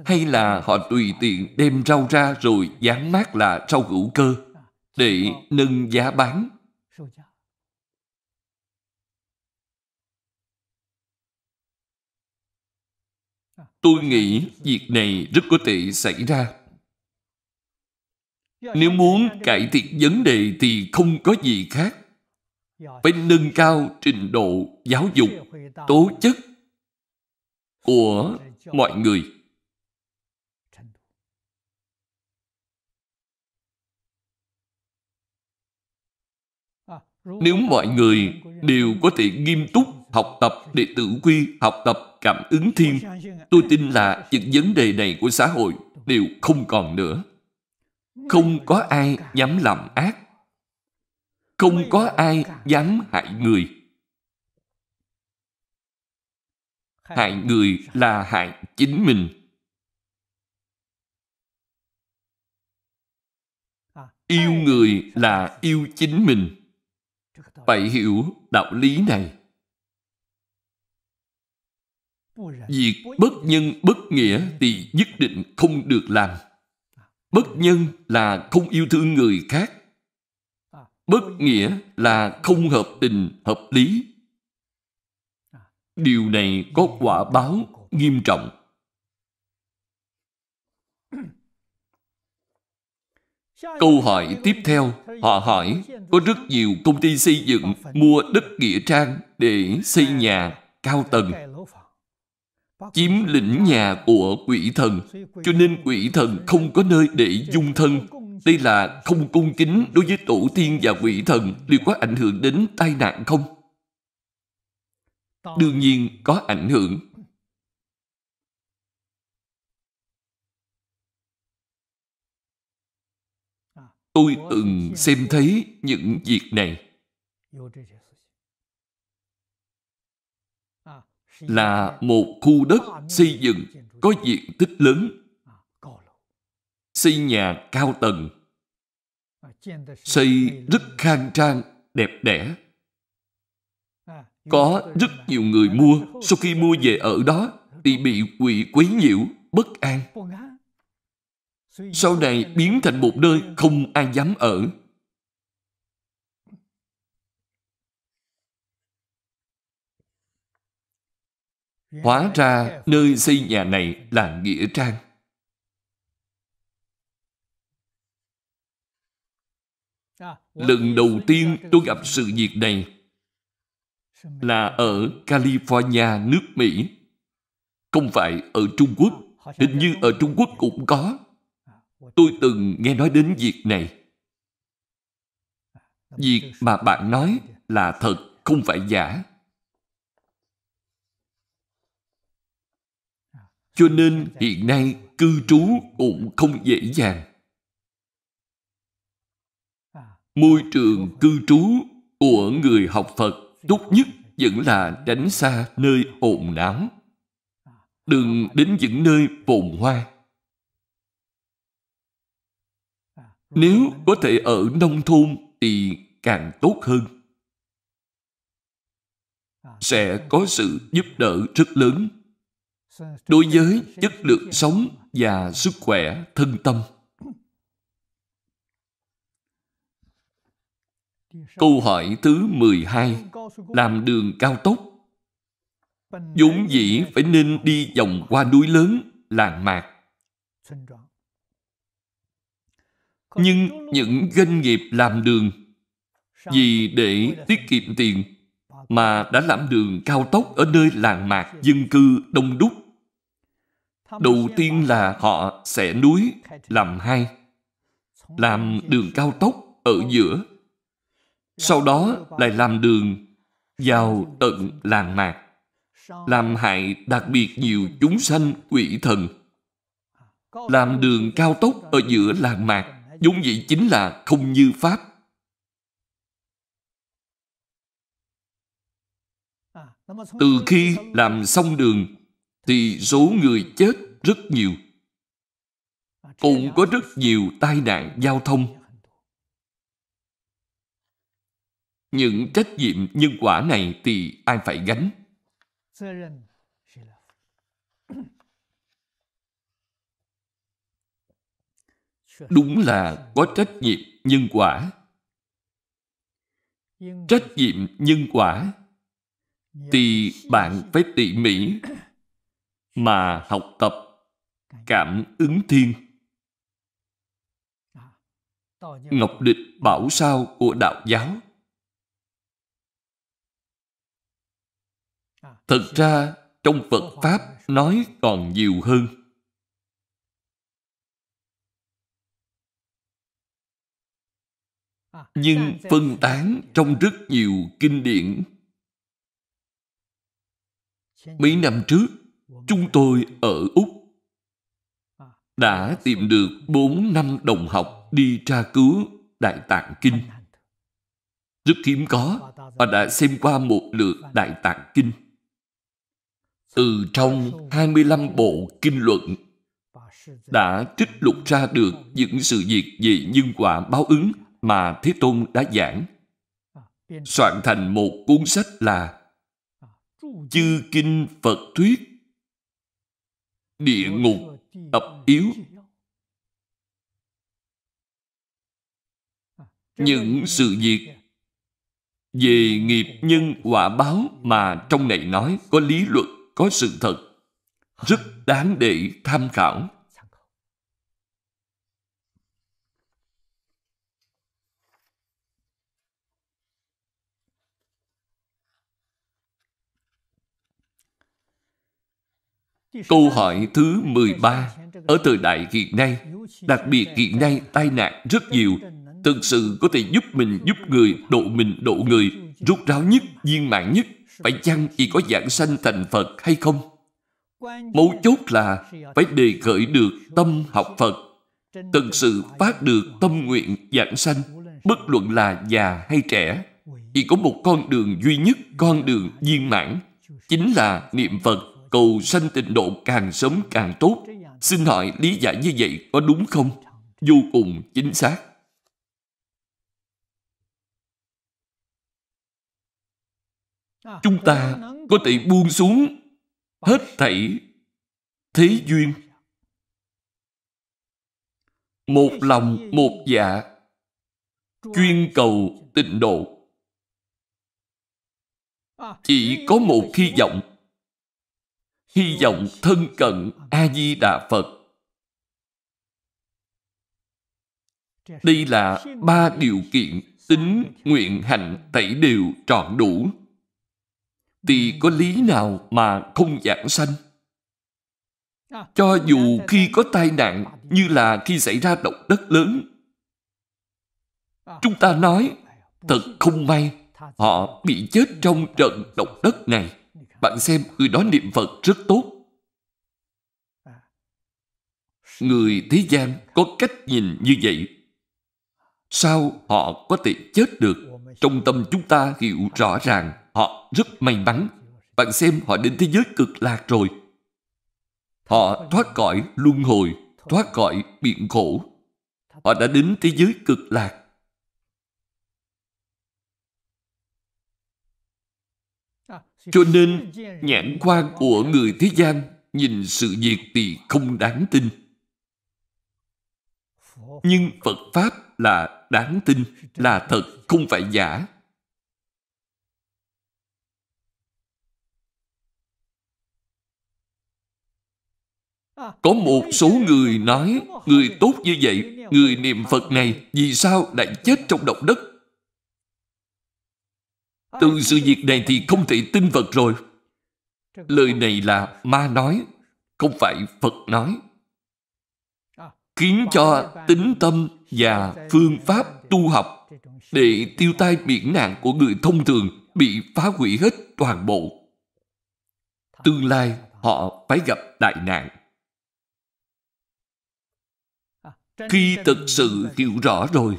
Hay là họ tùy tiện đem rau ra rồi dán mát là rau hữu cơ để nâng giá bán? Tôi nghĩ việc này rất có thể xảy ra. Nếu muốn cải thiện vấn đề thì không có gì khác phải nâng cao trình độ giáo dục tố chất của mọi người nếu mọi người đều có thể nghiêm túc học tập để tự quy học tập cảm ứng thiên tôi tin là những vấn đề này của xã hội đều không còn nữa không có ai dám làm ác không có ai dám hại người hại người là hại chính mình yêu người là yêu chính mình phải hiểu đạo lý này việc bất nhân bất nghĩa thì nhất định không được làm bất nhân là không yêu thương người khác bất nghĩa là không hợp tình hợp lý điều này có quả báo nghiêm trọng câu hỏi tiếp theo họ hỏi có rất nhiều công ty xây dựng mua đất nghĩa trang để xây nhà cao tầng chiếm lĩnh nhà của quỷ thần cho nên quỷ thần không có nơi để dung thân đây là không cung kính đối với tổ tiên và quỷ thần liệu có ảnh hưởng đến tai nạn không? Đương nhiên có ảnh hưởng. À, Tôi từng xem thấy những việc này à, là một khu đất xây dựng có diện tích lớn xây nhà cao tầng xây rất khang trang đẹp đẽ có rất nhiều người mua sau khi mua về ở đó thì bị quỷ quấy nhiễu bất an sau này biến thành một nơi không ai dám ở hóa ra nơi xây nhà này là nghĩa trang À, lần đầu tiên tôi gặp sự việc này là ở California, nước Mỹ. Không phải ở Trung Quốc. À, hình như ở Trung Quốc cũng có. À, tôi từng nghe nói đến việc này. Việc mà bạn nói là thật, không phải giả. Cho nên hiện nay cư trú cũng không dễ dàng môi trường cư trú của người học Phật tốt nhất vẫn là tránh xa nơi ồn náo. Đừng đến những nơi phồn hoa. Nếu có thể ở nông thôn thì càng tốt hơn. Sẽ có sự giúp đỡ rất lớn đối với chất lượng sống và sức khỏe thân tâm. Câu hỏi thứ 12 Làm đường cao tốc vốn dĩ phải nên đi vòng qua núi lớn, làng mạc. Nhưng những doanh nghiệp làm đường vì để tiết kiệm tiền mà đã làm đường cao tốc ở nơi làng mạc dân cư đông đúc. Đầu tiên là họ sẽ núi làm hai, làm đường cao tốc ở giữa sau đó lại làm đường vào tận làng mạc, làm hại đặc biệt nhiều chúng sanh quỷ thần. À, làm đường cao tốc ở giữa làng mạc, giống vậy chính là không như Pháp. À, Từ khi làm xong đường, thì số người chết rất nhiều. Cũng có rất nhiều tai nạn giao thông Những trách nhiệm nhân quả này thì ai phải gánh? Đúng là có trách nhiệm nhân quả. Trách nhiệm nhân quả thì bạn phải tỉ mỉ mà học tập cảm ứng thiên. À, Ngọc Địch bảo sao của đạo giáo Thật ra, trong Phật Pháp nói còn nhiều hơn. Nhưng phân tán trong rất nhiều kinh điển. Mấy năm trước, chúng tôi ở Úc đã tìm được bốn năm đồng học đi tra cứu Đại Tạng Kinh. Rất hiếm có, và đã xem qua một lượt Đại Tạng Kinh từ trong 25 bộ kinh luận đã trích lục ra được những sự việc về nhân quả báo ứng mà Thế Tôn đã giảng. Soạn thành một cuốn sách là Chư Kinh Phật Thuyết Địa Ngục Tập Yếu Những sự việc về nghiệp nhân quả báo mà trong này nói có lý luận có sự thật rất đáng để tham khảo Câu hỏi thứ 13 ở thời đại hiện nay, đặc biệt hiện nay tai nạn rất nhiều, thực sự có thể giúp mình giúp người, độ mình độ người, rút ráo nhất, viên mãn nhất phải chăng chỉ có dạng sanh thành Phật hay không? Mấu chốt là phải đề khởi được tâm học Phật, tận sự phát được tâm nguyện dạng sanh, bất luận là già hay trẻ. Chỉ có một con đường duy nhất, con đường viên mãn, chính là niệm Phật, cầu sanh tịnh độ càng sớm càng tốt. Xin hỏi lý giải như vậy có đúng không? Vô cùng chính xác. À, chúng ta có thể buông xuống hết thảy thế duyên một lòng một dạ chuyên cầu tịnh độ à, chỉ có một hy vọng hy vọng thân cận a di đà phật đây là ba điều kiện tính nguyện hạnh tẩy đều trọn đủ thì có lý nào mà không giảng sanh? À, Cho dù khi có tai nạn như là khi xảy ra động đất lớn, à. chúng ta nói thật không may họ bị chết trong trận động đất này. Bạn xem người đó niệm Phật rất tốt. À. Người thế gian có cách nhìn như vậy. Sao họ có thể chết được? Trong tâm chúng ta hiểu rõ ràng họ rất may mắn. Bạn xem họ đến thế giới cực lạc rồi. Họ thoát khỏi luân hồi, thoát khỏi biện khổ. Họ đã đến thế giới cực lạc. Cho nên, nhãn quan của người thế gian nhìn sự việc thì không đáng tin. Nhưng Phật Pháp là đáng tin, là thật, không phải giả. Có một số người nói, người tốt như vậy, người niệm Phật này, vì sao lại chết trong động đất? Từ sự việc này thì không thể tin Phật rồi. Lời này là ma nói, không phải Phật nói. Khiến cho tính tâm và phương pháp tu học để tiêu tai biển nạn của người thông thường bị phá hủy hết toàn bộ. Tương lai họ phải gặp đại nạn. Khi thật sự hiểu rõ rồi,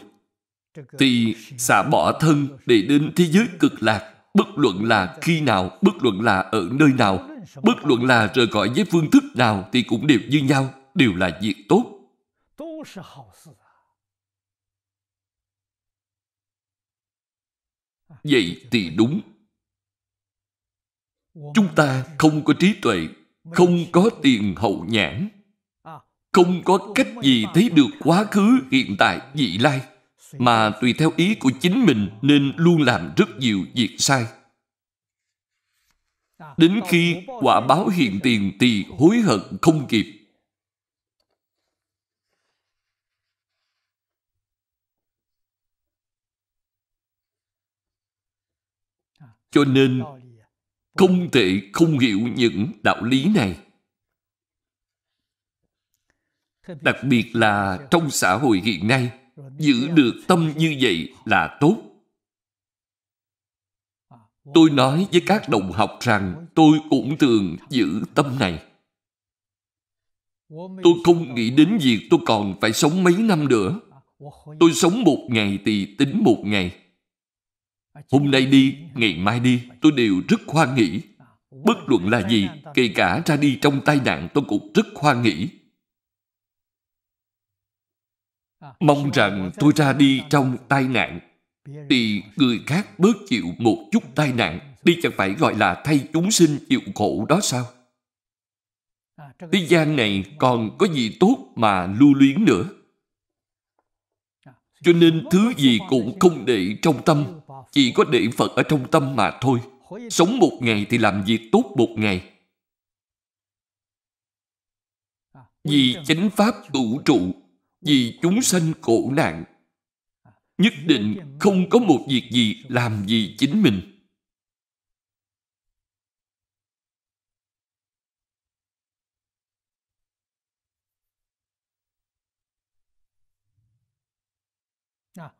thì xả bỏ thân để đến thế giới cực lạc, bất luận là khi nào, bất luận là ở nơi nào, bất luận là rời khỏi với phương thức nào thì cũng đều như nhau, đều là việc tốt. Vậy thì đúng. Chúng ta không có trí tuệ, không có tiền hậu nhãn không có cách gì thấy được quá khứ hiện tại vị lai mà tùy theo ý của chính mình nên luôn làm rất nhiều việc sai đến khi quả báo hiện tiền thì hối hận không kịp cho nên không thể không hiểu những đạo lý này đặc biệt là trong xã hội hiện nay giữ được tâm như vậy là tốt tôi nói với các đồng học rằng tôi cũng thường giữ tâm này tôi không nghĩ đến việc tôi còn phải sống mấy năm nữa tôi sống một ngày thì tính một ngày hôm nay đi ngày mai đi tôi đều rất hoan nghĩ bất luận là gì kể cả ra đi trong tai nạn tôi cũng rất hoan nghĩ mong rằng tôi ra đi trong tai nạn thì người khác bớt chịu một chút tai nạn đi chẳng phải gọi là thay chúng sinh chịu khổ đó sao thế gian này còn có gì tốt mà lưu luyến nữa cho nên thứ gì cũng không để trong tâm chỉ có để phật ở trong tâm mà thôi sống một ngày thì làm việc tốt một ngày vì chánh pháp vũ trụ vì chúng sanh khổ nạn nhất định không có một việc gì làm vì chính mình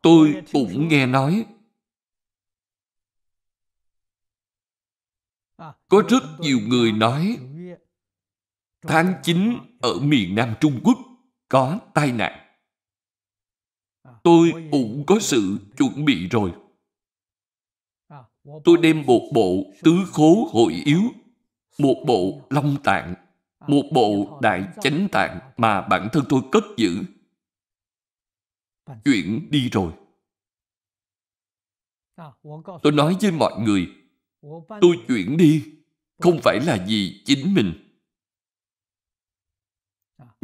tôi cũng nghe nói có rất nhiều người nói tháng chín ở miền Nam Trung Quốc có tai nạn. À, tôi cũng có sự chuẩn bị rồi. À, tôi đem một bộ tứ khố hội yếu, một bộ long tạng, một bộ đại chánh tạng mà bản thân tôi cất giữ. Chuyển đi rồi. À, tôi nói với mọi người, tôi chuyển đi không phải là vì chính mình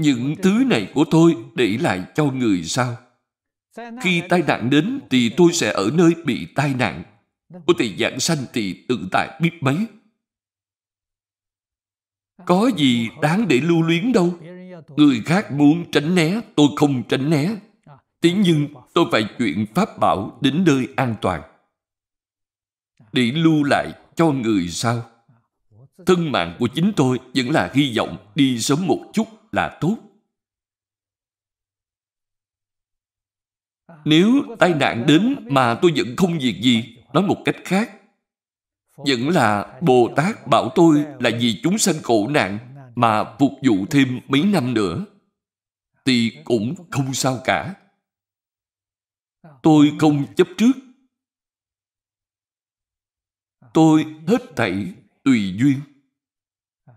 những thứ này của tôi để lại cho người sao? Khi tai nạn đến thì tôi sẽ ở nơi bị tai nạn. Có thể giảng sanh thì tự tại biết mấy. Có gì đáng để lưu luyến đâu. Người khác muốn tránh né, tôi không tránh né. Thế nhưng tôi phải chuyện pháp bảo đến nơi an toàn. Để lưu lại cho người sao? Thân mạng của chính tôi vẫn là hy vọng đi sớm một chút là tốt. Nếu tai nạn đến mà tôi vẫn không việc gì, nói một cách khác, vẫn là Bồ Tát bảo tôi là vì chúng sanh khổ nạn mà phục vụ thêm mấy năm nữa, thì cũng không sao cả. Tôi không chấp trước. Tôi hết thảy tùy duyên.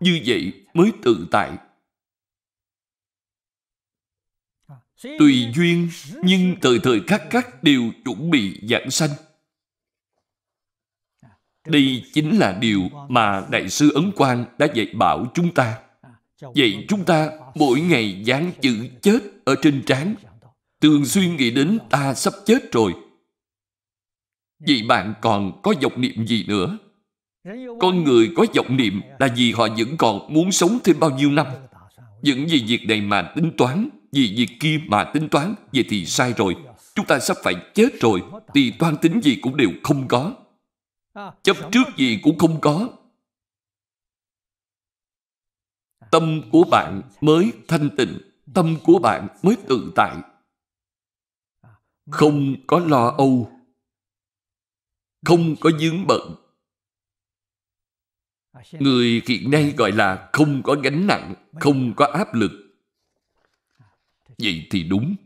Như vậy mới tự tại tùy duyên nhưng thời thời khắc khắc đều chuẩn bị giảng sanh đây chính là điều mà đại sư ấn quang đã dạy bảo chúng ta dạy chúng ta mỗi ngày dán chữ chết ở trên trán thường xuyên nghĩ đến ta sắp chết rồi vậy bạn còn có vọng niệm gì nữa con người có vọng niệm là vì họ vẫn còn muốn sống thêm bao nhiêu năm những gì việc này mà tính toán vì việc kia mà tính toán, vậy thì sai rồi. Chúng ta sắp phải chết rồi, thì toan tính gì cũng đều không có. Chấp trước gì cũng không có. Tâm của bạn mới thanh tịnh, tâm của bạn mới tự tại. Không có lo âu, không có dướng bận. Người hiện nay gọi là không có gánh nặng, không có áp lực vậy thì đúng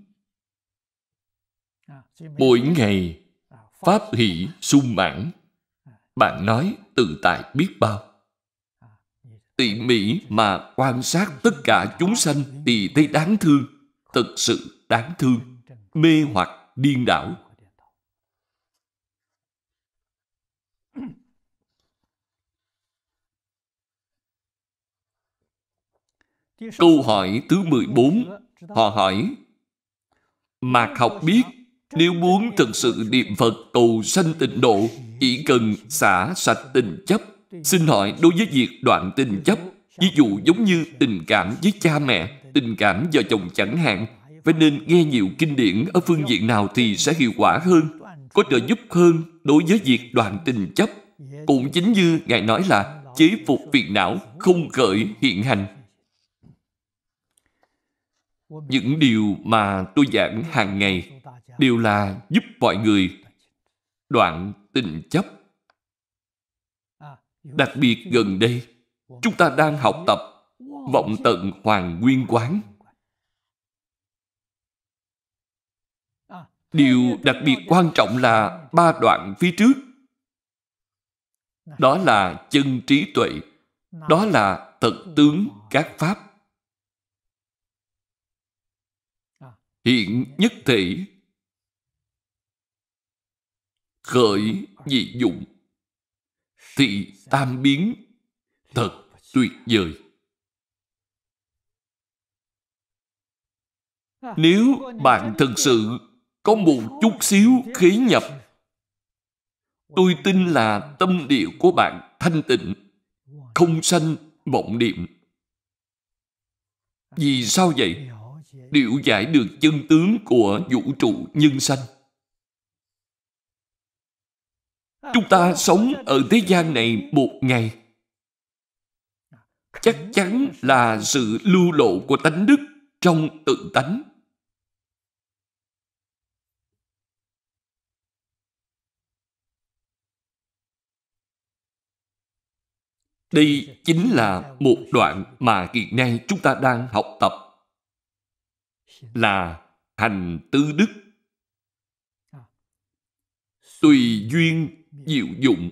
mỗi ngày pháp hỷ sung mãn bạn nói tự tại biết bao tỉ mỉ mà quan sát tất cả chúng sanh thì thấy đáng thương thật sự đáng thương mê hoặc điên đảo Câu hỏi thứ 14 Họ hỏi, Mạc học biết, nếu muốn thực sự niệm Phật cầu sanh tịnh độ, chỉ cần xả sạch tình chấp. Xin hỏi đối với việc đoạn tình chấp, ví dụ giống như tình cảm với cha mẹ, tình cảm vợ chồng chẳng hạn, phải nên nghe nhiều kinh điển ở phương diện nào thì sẽ hiệu quả hơn, có trợ giúp hơn đối với việc đoạn tình chấp. Cũng chính như Ngài nói là chế phục phiền não không khởi hiện hành những điều mà tôi giảng hàng ngày đều là giúp mọi người đoạn tình chấp đặc biệt gần đây chúng ta đang học tập vọng tận hoàng nguyên quán điều đặc biệt quan trọng là ba đoạn phía trước đó là chân trí tuệ đó là thật tướng các pháp hiện nhất thể khởi dị dụng thì tam biến thật tuyệt vời nếu bạn thực sự có một chút xíu khí nhập tôi tin là tâm địa của bạn thanh tịnh không sanh vọng niệm vì sao vậy điệu giải được chân tướng của vũ trụ nhân sanh. Chúng ta sống ở thế gian này một ngày chắc chắn là sự lưu lộ của tánh đức trong tự tánh. Đây chính là một đoạn mà hiện nay chúng ta đang học tập là hành tư đức tùy duyên diệu dụng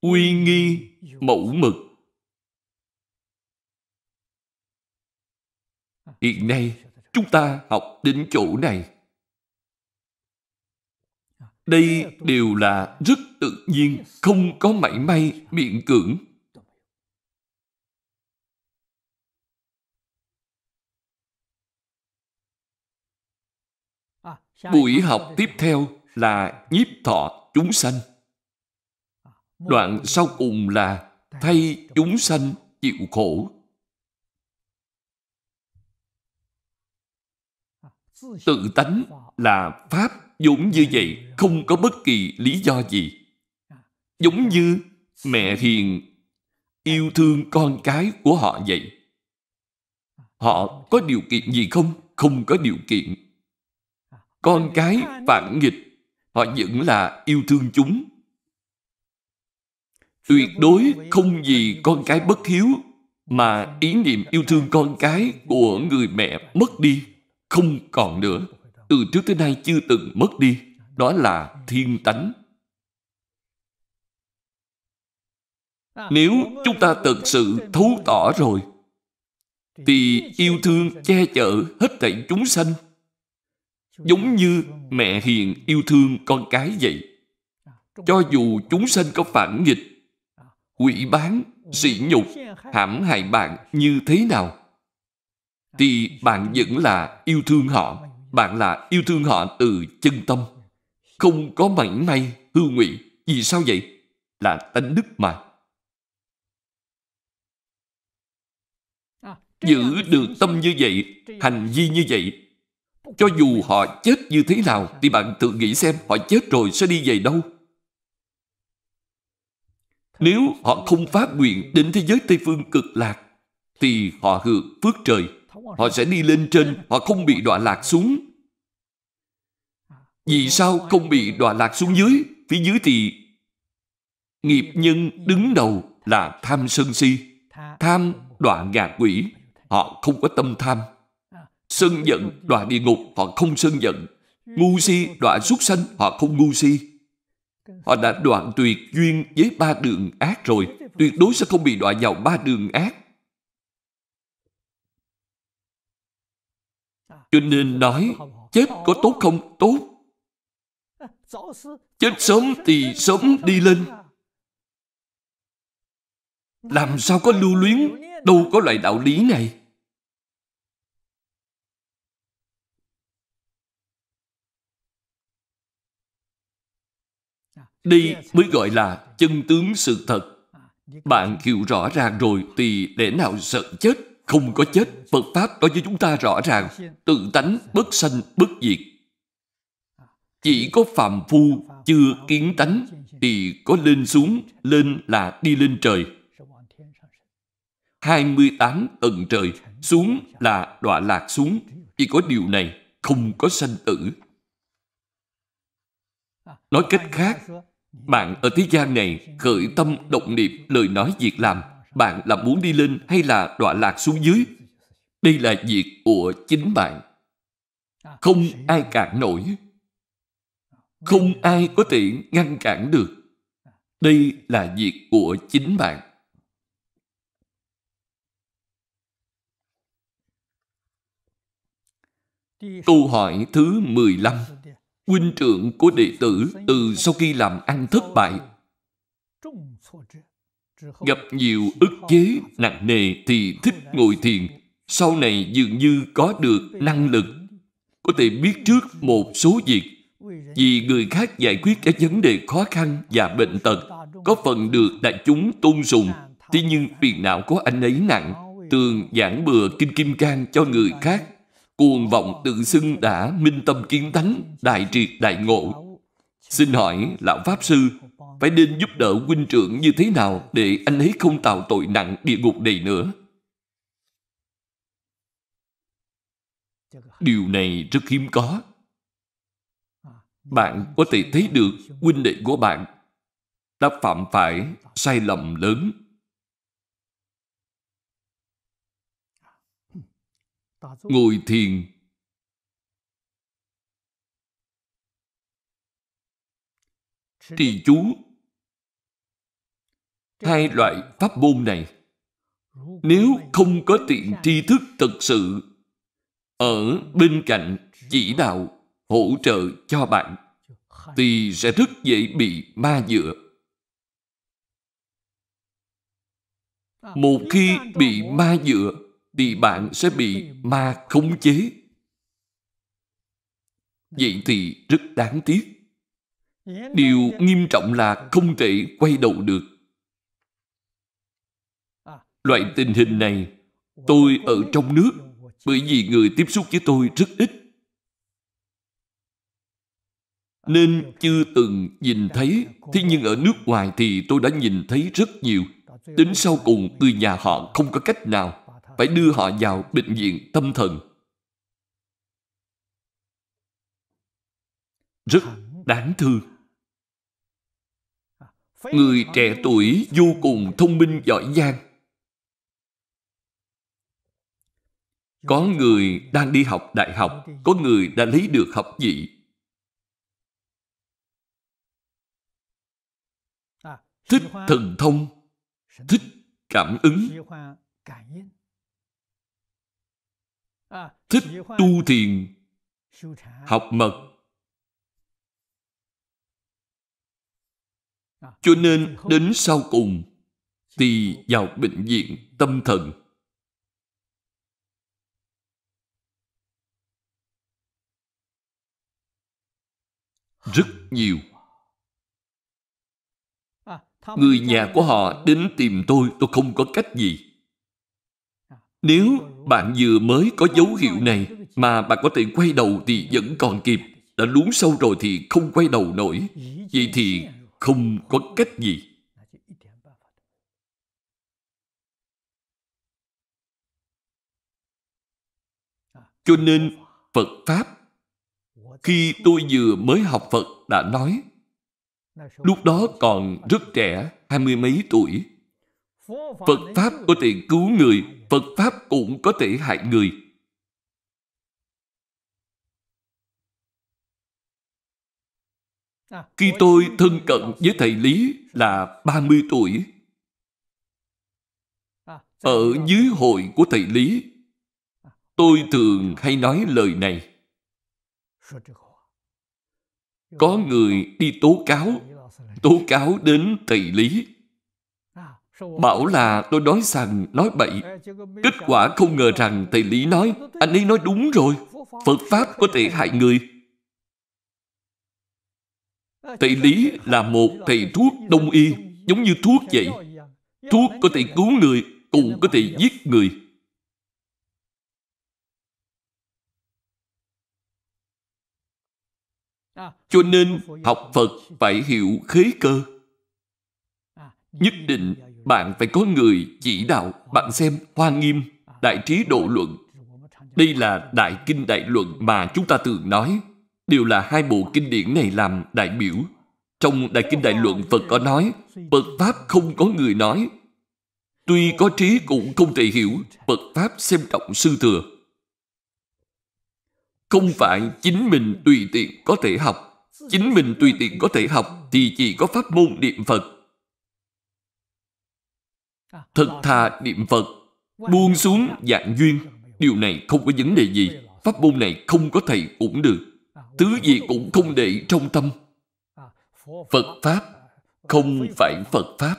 uy nghi mẫu mực à. hiện nay chúng ta học đến chỗ này à. đây đều là rất tự nhiên không có mảy may dạ. miệng cưỡng Buổi học tiếp theo là nhiếp thọ chúng sanh. Đoạn sau cùng là thay chúng sanh chịu khổ. Tự tánh là Pháp giống như vậy, không có bất kỳ lý do gì. Giống như mẹ hiền yêu thương con cái của họ vậy. Họ có điều kiện gì không? Không có điều kiện con cái phản nghịch họ vẫn là yêu thương chúng tuyệt đối không vì con cái bất hiếu mà ý niệm yêu thương con cái của người mẹ mất đi không còn nữa từ trước tới nay chưa từng mất đi đó là thiên tánh nếu chúng ta thực sự thấu tỏ rồi thì yêu thương che chở hết thảy chúng sanh giống như mẹ hiền yêu thương con cái vậy à, cho dù chúng sinh có phản nghịch à, quỷ bán ừ, sỉ nhục hãm hại bạn như thế nào à, thì bạn vẫn là yêu thương họ bạn là yêu thương họ từ chân tâm ừ, không có mảy may hư ngụy vì sao vậy là tánh đức mà giữ được tâm như vậy hành vi như vậy cho dù họ chết như thế nào Thì bạn tự nghĩ xem họ chết rồi sẽ đi về đâu Nếu họ không phát nguyện đến thế giới Tây Phương cực lạc Thì họ hưởng phước trời Họ sẽ đi lên trên Họ không bị đọa lạc xuống Vì sao không bị đọa lạc xuống dưới Phía dưới thì Nghiệp nhân đứng đầu là tham sân si Tham đọa ngạ quỷ Họ không có tâm tham Sân giận đọa địa ngục, họ không sân giận. Ngu si đọa súc sanh, họ không ngu si. Họ đã đoạn tuyệt duyên với ba đường ác rồi. Tuyệt đối sẽ không bị đọa vào ba đường ác. Cho nên nói, chết có tốt không? Tốt. Chết sớm thì sớm đi lên. Làm sao có lưu luyến, đâu có loại đạo lý này. Đây mới gọi là chân tướng sự thật. Bạn hiểu rõ ràng rồi thì để nào sợ chết? Không có chết, Phật Pháp nói với chúng ta rõ ràng, tự tánh bất sanh bất diệt. Chỉ có phàm phu chưa kiến tánh thì có lên xuống, lên là đi lên trời. 28 tầng trời, xuống là đọa lạc xuống. Chỉ có điều này, không có sanh tử. Nói cách khác, bạn ở thế gian này khởi tâm động niệm lời nói việc làm. Bạn là muốn đi lên hay là đọa lạc xuống dưới? Đây là việc của chính bạn. Không ai cản nổi. Không ai có thể ngăn cản được. Đây là việc của chính bạn. Câu hỏi thứ 15 huynh trưởng của đệ tử từ sau khi làm ăn thất bại gặp nhiều ức chế nặng nề thì thích ngồi thiền sau này dường như có được năng lực có thể biết trước một số việc vì người khác giải quyết các vấn đề khó khăn và bệnh tật có phần được đại chúng tôn sùng Tuy nhiên phiền não của anh ấy nặng thường giảng bừa kinh kim cang cho người khác cuồng vọng tự xưng đã minh tâm kiến tánh, đại triệt đại ngộ. Xin hỏi lão Pháp Sư, phải nên giúp đỡ huynh trưởng như thế nào để anh ấy không tạo tội nặng địa ngục này nữa? Điều này rất hiếm có. Bạn có thể thấy được huynh đệ của bạn đã phạm phải sai lầm lớn ngồi thiền trì chú hai loại pháp môn này nếu không có tiện tri thức thật sự ở bên cạnh chỉ đạo hỗ trợ cho bạn thì sẽ rất dễ bị ma dựa à, một khi bị ma dựa thì bạn sẽ bị ma khống chế. Vậy thì rất đáng tiếc. Điều nghiêm trọng là không thể quay đầu được. Loại tình hình này, tôi ở trong nước, bởi vì người tiếp xúc với tôi rất ít. Nên chưa từng nhìn thấy, thế nhưng ở nước ngoài thì tôi đã nhìn thấy rất nhiều. Đến sau cùng, người nhà họ không có cách nào phải đưa họ vào bệnh viện tâm thần. Rất đáng thương. Người trẻ tuổi vô cùng thông minh giỏi giang. Có người đang đi học đại học, có người đã lấy được học vị. Thích thần thông, thích cảm ứng À, thích tu thiền học mật à, cho nên đến sau cùng thì vào bệnh viện tâm thần rất nhiều à, người nhà của họ đến tìm tôi tôi không có cách gì nếu bạn vừa mới có dấu hiệu này mà bạn có thể quay đầu thì vẫn còn kịp. Đã lún sâu rồi thì không quay đầu nổi. Vậy thì không có cách gì. Cho nên Phật Pháp Khi tôi vừa mới học Phật đã nói Lúc đó còn rất trẻ, hai mươi mấy tuổi Phật Pháp có thể cứu người Phật Pháp cũng có thể hại người. À, khi tôi thân cận với thầy Lý là 30 tuổi, à, ở dưới hội của thầy Lý, à. tôi thường hay nói lời này. Có người đi tố cáo, tố cáo đến thầy Lý. Bảo là tôi nói rằng nói bậy Kết quả không ngờ rằng thầy Lý nói Anh ấy nói đúng rồi Phật Pháp có thể hại người Thầy Lý là một thầy thuốc đông y Giống như thuốc vậy Thuốc có thể cứu người Cũng có thể giết người Cho nên học Phật phải hiểu khế cơ Nhất định bạn phải có người chỉ đạo bạn xem hoa nghiêm đại trí độ luận đây là đại kinh đại luận mà chúng ta thường nói đều là hai bộ kinh điển này làm đại biểu trong đại kinh đại luận phật có nói phật pháp không có người nói tuy có trí cũng không thể hiểu phật pháp xem trọng sư thừa không phải chính mình tùy tiện có thể học chính mình tùy tiện có thể học thì chỉ có pháp môn niệm phật thật thà niệm Phật, buông xuống dạng duyên, điều này không có vấn đề gì. Pháp môn này không có thầy cũng được. Thứ gì cũng không để trong tâm. Phật Pháp không phải Phật Pháp.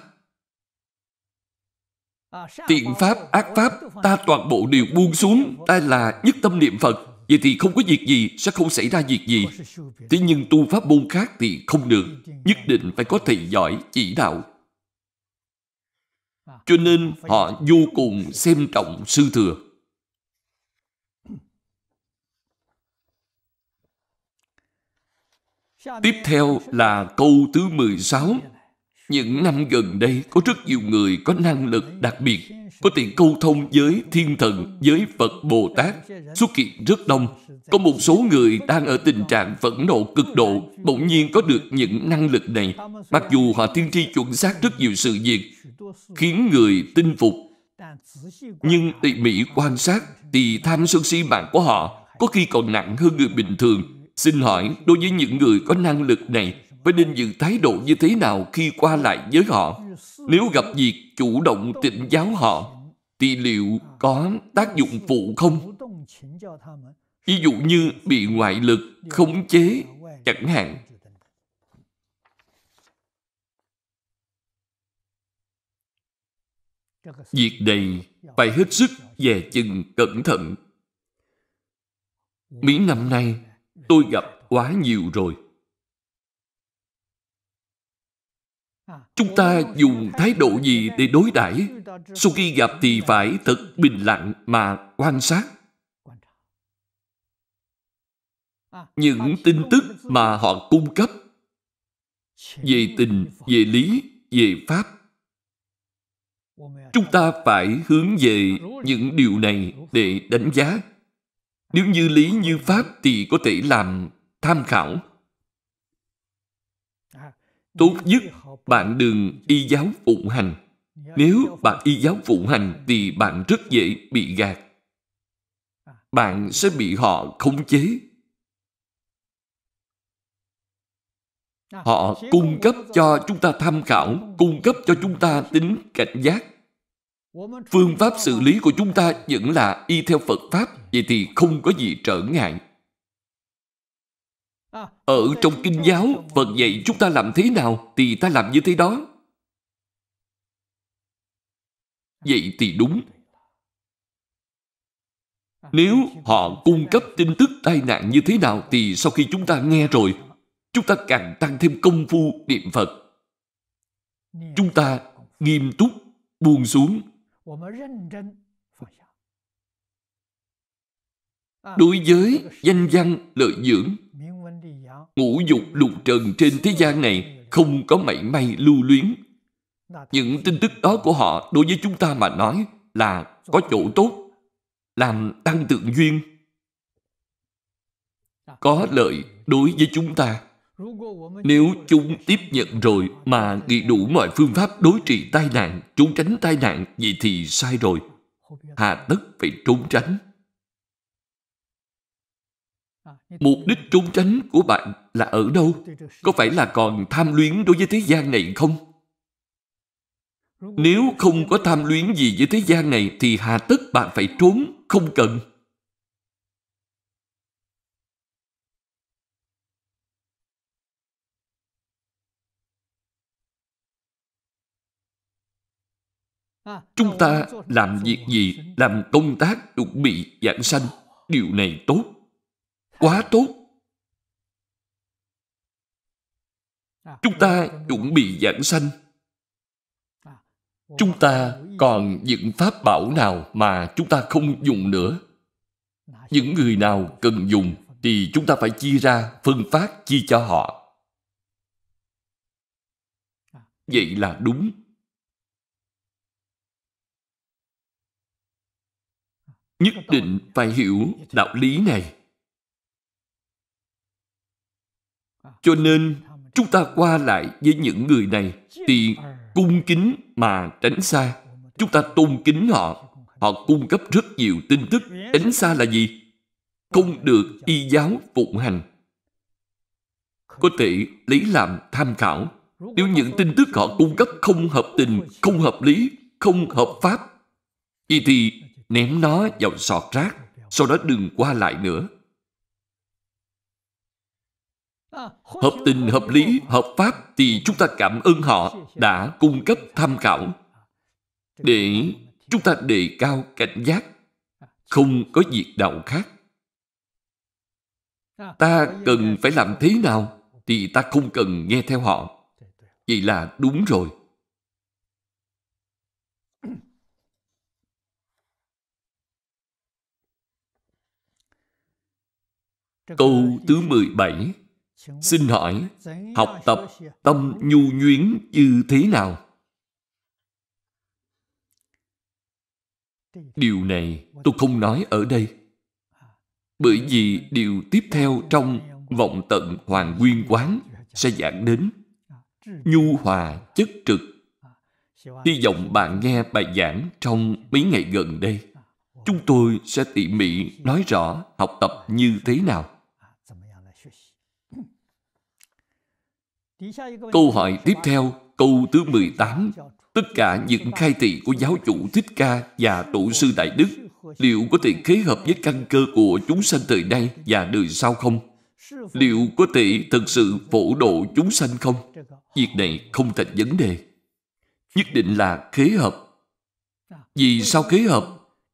Tiện Pháp, ác Pháp, ta toàn bộ đều buông xuống, ta là nhất tâm niệm Phật. Vậy thì không có việc gì, sẽ không xảy ra việc gì. Thế nhưng tu pháp môn khác thì không được. Nhất định phải có thầy giỏi, chỉ đạo, cho nên họ vô cùng xem trọng sư thừa Tiếp theo là câu thứ 16. Những năm gần đây có rất nhiều người có năng lực đặc biệt có thể câu thông với thiên thần, với Phật Bồ Tát xuất hiện rất đông. Có một số người đang ở tình trạng phẫn nộ cực độ, bỗng nhiên có được những năng lực này. Mặc dù họ tiên tri chuẩn xác rất nhiều sự việc, khiến người tin phục. Nhưng tỉ mỉ quan sát thì tham sân si mạng của họ có khi còn nặng hơn người bình thường. Xin hỏi, đối với những người có năng lực này, phải nên giữ thái độ như thế nào khi qua lại với họ? Nếu gặp việc chủ động tịnh giáo họ, thì liệu có tác dụng phụ không? Ví dụ như bị ngoại lực khống chế, chẳng hạn. Việc này phải hết sức dè chừng cẩn thận. Mấy năm nay, tôi gặp quá nhiều rồi. Chúng ta dùng thái độ gì để đối đãi? Sau khi gặp thì phải thật bình lặng mà quan sát. Những tin tức mà họ cung cấp về tình, về lý, về pháp chúng ta phải hướng về những điều này để đánh giá nếu như lý như pháp thì có thể làm tham khảo Tốt nhất bạn đừng y giáo phụng hành. Nếu bạn y giáo phụng hành thì bạn rất dễ bị gạt. Bạn sẽ bị họ khống chế. Họ cung cấp cho chúng ta tham khảo, cung cấp cho chúng ta tính cảnh giác. Phương pháp xử lý của chúng ta vẫn là y theo Phật Pháp, vậy thì không có gì trở ngại. Ở trong kinh giáo, Phật dạy chúng ta làm thế nào thì ta làm như thế đó. Vậy thì đúng. Nếu họ cung cấp tin tức tai nạn như thế nào thì sau khi chúng ta nghe rồi, chúng ta càng tăng thêm công phu niệm Phật. Chúng ta nghiêm túc buông xuống. Đối với danh văn lợi dưỡng, ngũ dục lục trần trên thế gian này không có mảy may lưu luyến. Những tin tức đó của họ đối với chúng ta mà nói là có chỗ tốt, làm tăng tượng duyên. Có lợi đối với chúng ta. Nếu chúng tiếp nhận rồi mà nghĩ đủ mọi phương pháp đối trị tai nạn, trốn tránh tai nạn, vậy thì sai rồi. Hà tất phải trốn tránh. mục đích trốn tránh của bạn là ở đâu có phải là còn tham luyến đối với thế gian này không nếu không có tham luyến gì với thế gian này thì hà tất bạn phải trốn không cần chúng ta làm việc gì làm công tác chuẩn bị giảng sanh điều này tốt quá tốt à, chúng ta chuẩn bị giảng sanh à, chúng ta còn những pháp bảo nào mà chúng ta không dùng nữa những người nào cần dùng thì chúng ta phải chia ra phân phát chia cho họ à. vậy là đúng nhất định phải hiểu đạo lý này Cho nên chúng ta qua lại với những người này thì cung kính mà tránh xa. Chúng ta tôn kính họ. Họ cung cấp rất nhiều tin tức. Tránh xa là gì? Không được y giáo phụng hành. Có thể lấy làm tham khảo. Nếu những tin tức họ cung cấp không hợp tình, không hợp lý, không hợp pháp, vậy thì ném nó vào sọt rác, sau đó đừng qua lại nữa hợp tình hợp lý hợp pháp thì chúng ta cảm ơn họ đã cung cấp tham khảo để chúng ta đề cao cảnh giác không có việc nào khác ta cần phải làm thế nào thì ta không cần nghe theo họ vậy là đúng rồi Câu thứ 17 Xin hỏi, học tập tâm nhu nhuyễn như thế nào? Điều này tôi không nói ở đây. Bởi vì điều tiếp theo trong vọng tận hoàng nguyên quán sẽ giảng đến nhu hòa chất trực. Hy vọng bạn nghe bài giảng trong mấy ngày gần đây. Chúng tôi sẽ tỉ mỉ nói rõ học tập như thế nào. Câu hỏi tiếp theo, câu thứ 18. Tất cả những khai thị của giáo chủ Thích Ca và Tổ sư Đại Đức liệu có thể khế hợp với căn cơ của chúng sanh thời nay và đời sau không? Liệu có thể thực sự phổ độ chúng sanh không? Việc này không thành vấn đề. Nhất định là khế hợp. Vì sao khế hợp?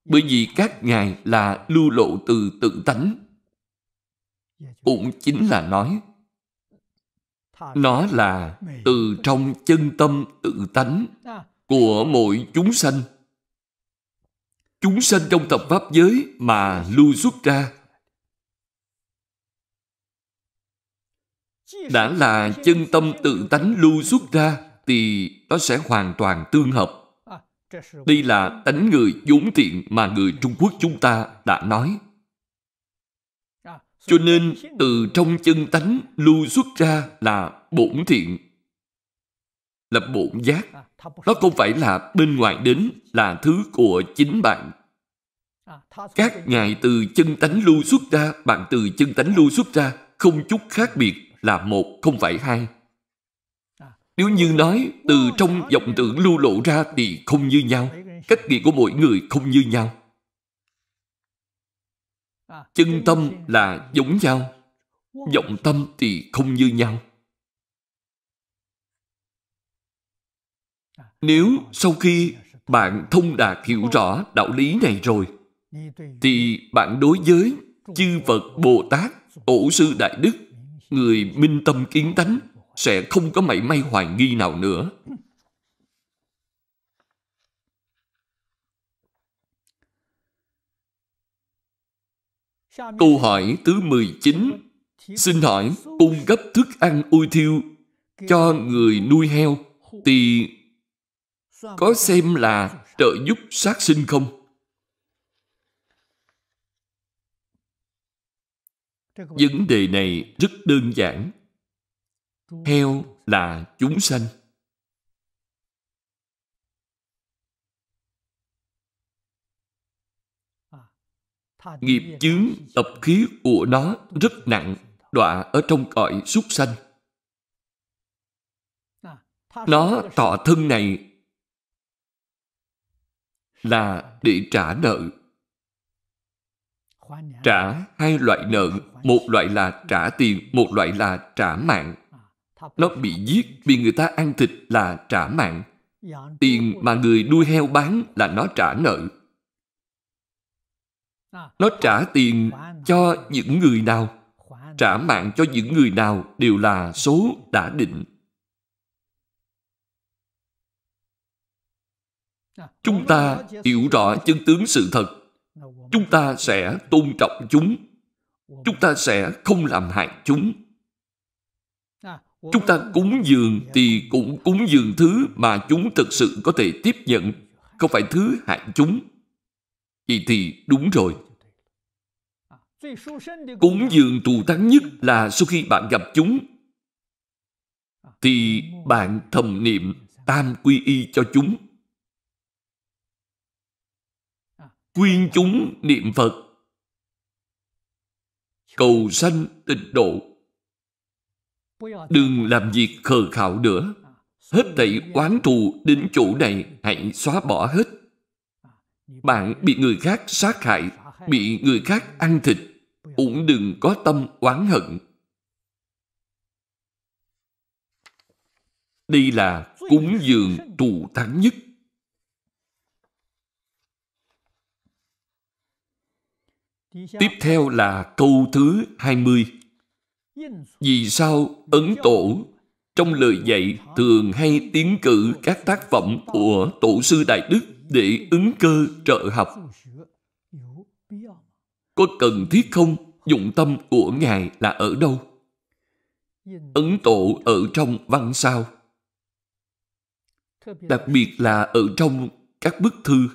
Bởi vì các ngài là lưu lộ từ tự tánh. Cũng chính là nói nó là từ trong chân tâm tự tánh của mỗi chúng sanh chúng sanh trong tập pháp giới mà lưu xuất ra đã là chân tâm tự tánh lưu xuất ra thì nó sẽ hoàn toàn tương hợp đây là tánh người vốn thiện mà người trung quốc chúng ta đã nói cho nên từ trong chân tánh lưu xuất ra là bổn thiện, là bổn giác. Nó không phải là bên ngoài đến, là thứ của chính bạn. Các ngài từ chân tánh lưu xuất ra, bạn từ chân tánh lưu xuất ra, không chút khác biệt là một, không phải hai. Nếu như nói từ trong vọng tưởng lưu lộ ra thì không như nhau, cách nghĩ của mỗi người không như nhau chân tâm là giống nhau vọng tâm thì không như nhau nếu sau khi bạn thông đạt hiểu rõ đạo lý này rồi thì bạn đối với chư phật bồ tát tổ sư đại đức người minh tâm kiến tánh sẽ không có mảy may hoài nghi nào nữa Câu hỏi thứ 19 Xin hỏi cung cấp thức ăn ôi thiêu cho người nuôi heo thì có xem là trợ giúp sát sinh không? Vấn đề này rất đơn giản. Heo là chúng sanh. nghiệp chướng tập khí của nó rất nặng đọa ở trong cõi súc sanh nó tỏ thân này là để trả nợ trả hai loại nợ một loại là trả tiền một loại là trả mạng nó bị giết bị người ta ăn thịt là trả mạng tiền mà người nuôi heo bán là nó trả nợ nó trả tiền cho những người nào trả mạng cho những người nào đều là số đã định chúng ta hiểu rõ chân tướng sự thật chúng ta sẽ tôn trọng chúng chúng ta sẽ không làm hại chúng chúng ta cúng dường thì cũng cúng dường thứ mà chúng thực sự có thể tiếp nhận không phải thứ hại chúng Vậy thì đúng rồi. Cúng dường thù thắng nhất là sau khi bạn gặp chúng thì bạn thầm niệm tam quy y cho chúng. Quyên chúng niệm Phật. Cầu sanh tịnh độ. Đừng làm việc khờ khạo nữa. Hết thảy oán thù đến chỗ này hãy xóa bỏ hết bạn bị người khác sát hại bị người khác ăn thịt cũng đừng có tâm oán hận đây là cúng dường thù thắng nhất Tiếp theo là câu thứ 20. Vì sao Ấn Tổ trong lời dạy thường hay tiến cử các tác phẩm của Tổ sư Đại Đức để ứng cơ trợ học. Có cần thiết không? Dụng tâm của Ngài là ở đâu? Ấn tổ ở trong văn sao? Đặc biệt là ở trong các bức thư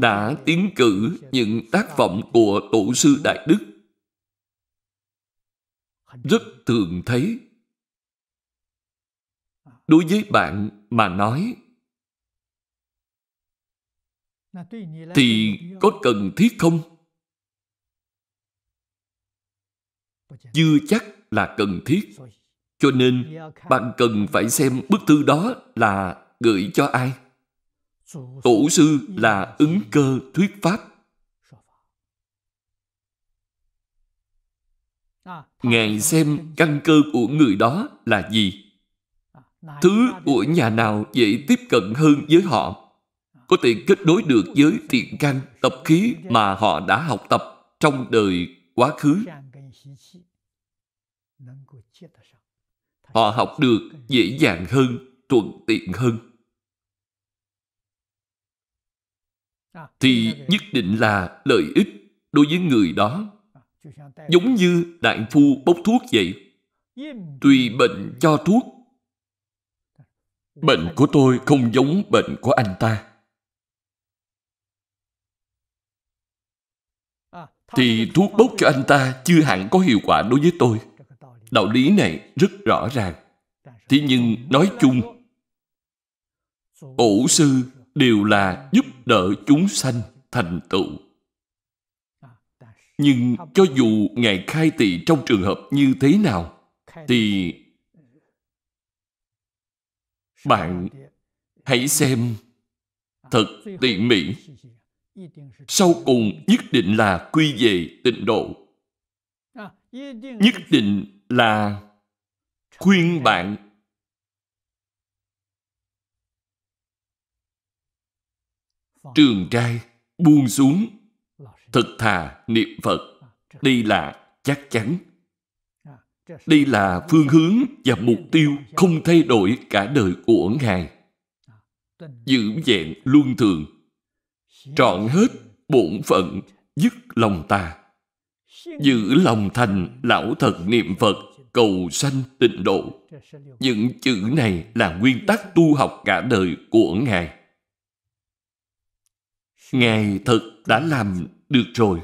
đã tiến cử những tác phẩm của tổ sư Đại Đức rất thường thấy đối với bạn mà nói thì có cần thiết không chưa chắc là cần thiết cho nên bạn cần phải xem bức thư đó là gửi cho ai tổ sư là ứng cơ thuyết pháp à, ngài xem căn cơ của người đó là gì à, thứ của nhà nào dễ tiếp cận hơn với họ có thể kết nối được với thiện căn tập khí mà họ đã học tập trong đời quá khứ. Họ học được dễ dàng hơn, thuận tiện hơn. Thì nhất định là lợi ích đối với người đó. Giống như đại phu bốc thuốc vậy. Tùy bệnh cho thuốc. Bệnh của tôi không giống bệnh của anh ta thì thuốc bốc cho anh ta chưa hẳn có hiệu quả đối với tôi đạo lý này rất rõ ràng thế nhưng nói chung tổ sư đều là giúp đỡ chúng sanh thành tựu nhưng cho dù ngài khai tỳ trong trường hợp như thế nào thì bạn hãy xem thật tỉ mỉ sau cùng nhất định là quy về tịnh độ à, nhất định là khuyên bạn trường trai buông xuống thật thà niệm phật à, đây là chắc chắn à, đây là phương hướng và mục tiêu không thay đổi cả đời của ngài giữ vẹn luân thường trọn hết bổn phận dứt lòng ta giữ lòng thành lão thật niệm phật cầu sanh tịnh độ những chữ này là nguyên tắc tu học cả đời của ngài ngài thật đã làm được rồi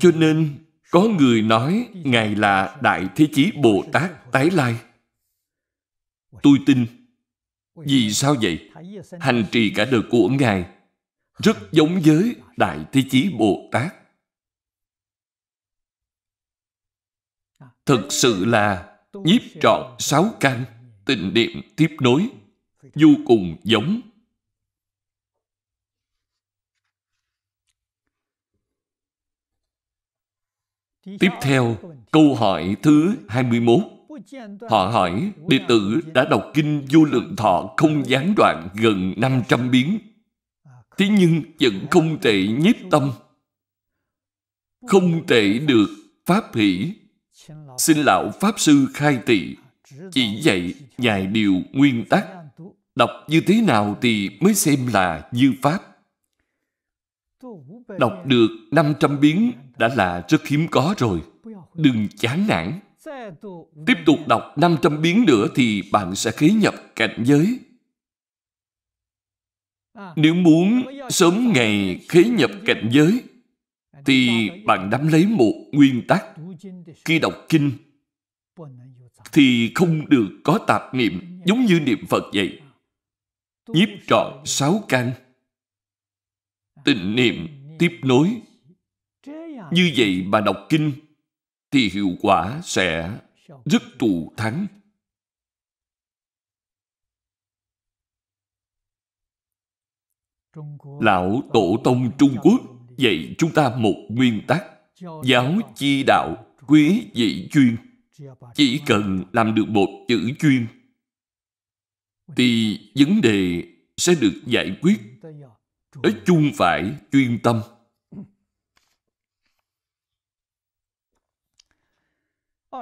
cho nên có người nói ngài là đại thế chí bồ tát tái lai tôi tin vì sao vậy hành trì cả đời của ngài rất giống với đại thế chí bồ tát à, thực sự là nhiếp trọn sáu căn tình niệm tiếp nối vô cùng giống Tiếp theo, câu hỏi thứ 21. Họ hỏi, đệ tử đã đọc kinh vô lượng thọ không gián đoạn gần 500 biến. Thế nhưng vẫn không thể nhiếp tâm. Không thể được pháp hỷ. Xin lão Pháp Sư khai tị, chỉ dạy vài điều nguyên tắc. Đọc như thế nào thì mới xem là như Pháp. Đọc được 500 biến đã là rất hiếm có rồi. Đừng chán nản. Tiếp tục đọc 500 biến nữa thì bạn sẽ khế nhập cảnh giới. Nếu muốn sớm ngày khế nhập cảnh giới, thì bạn nắm lấy một nguyên tắc. Khi đọc kinh, thì không được có tạp niệm giống như niệm Phật vậy. Nhiếp trọn sáu căn. Tình niệm tiếp nối. Như vậy mà đọc kinh thì hiệu quả sẽ rất tù thắng. Lão Tổ Tông Trung Quốc dạy chúng ta một nguyên tắc giáo chi đạo quý vị chuyên chỉ cần làm được một chữ chuyên thì vấn đề sẽ được giải quyết nói chung phải chuyên tâm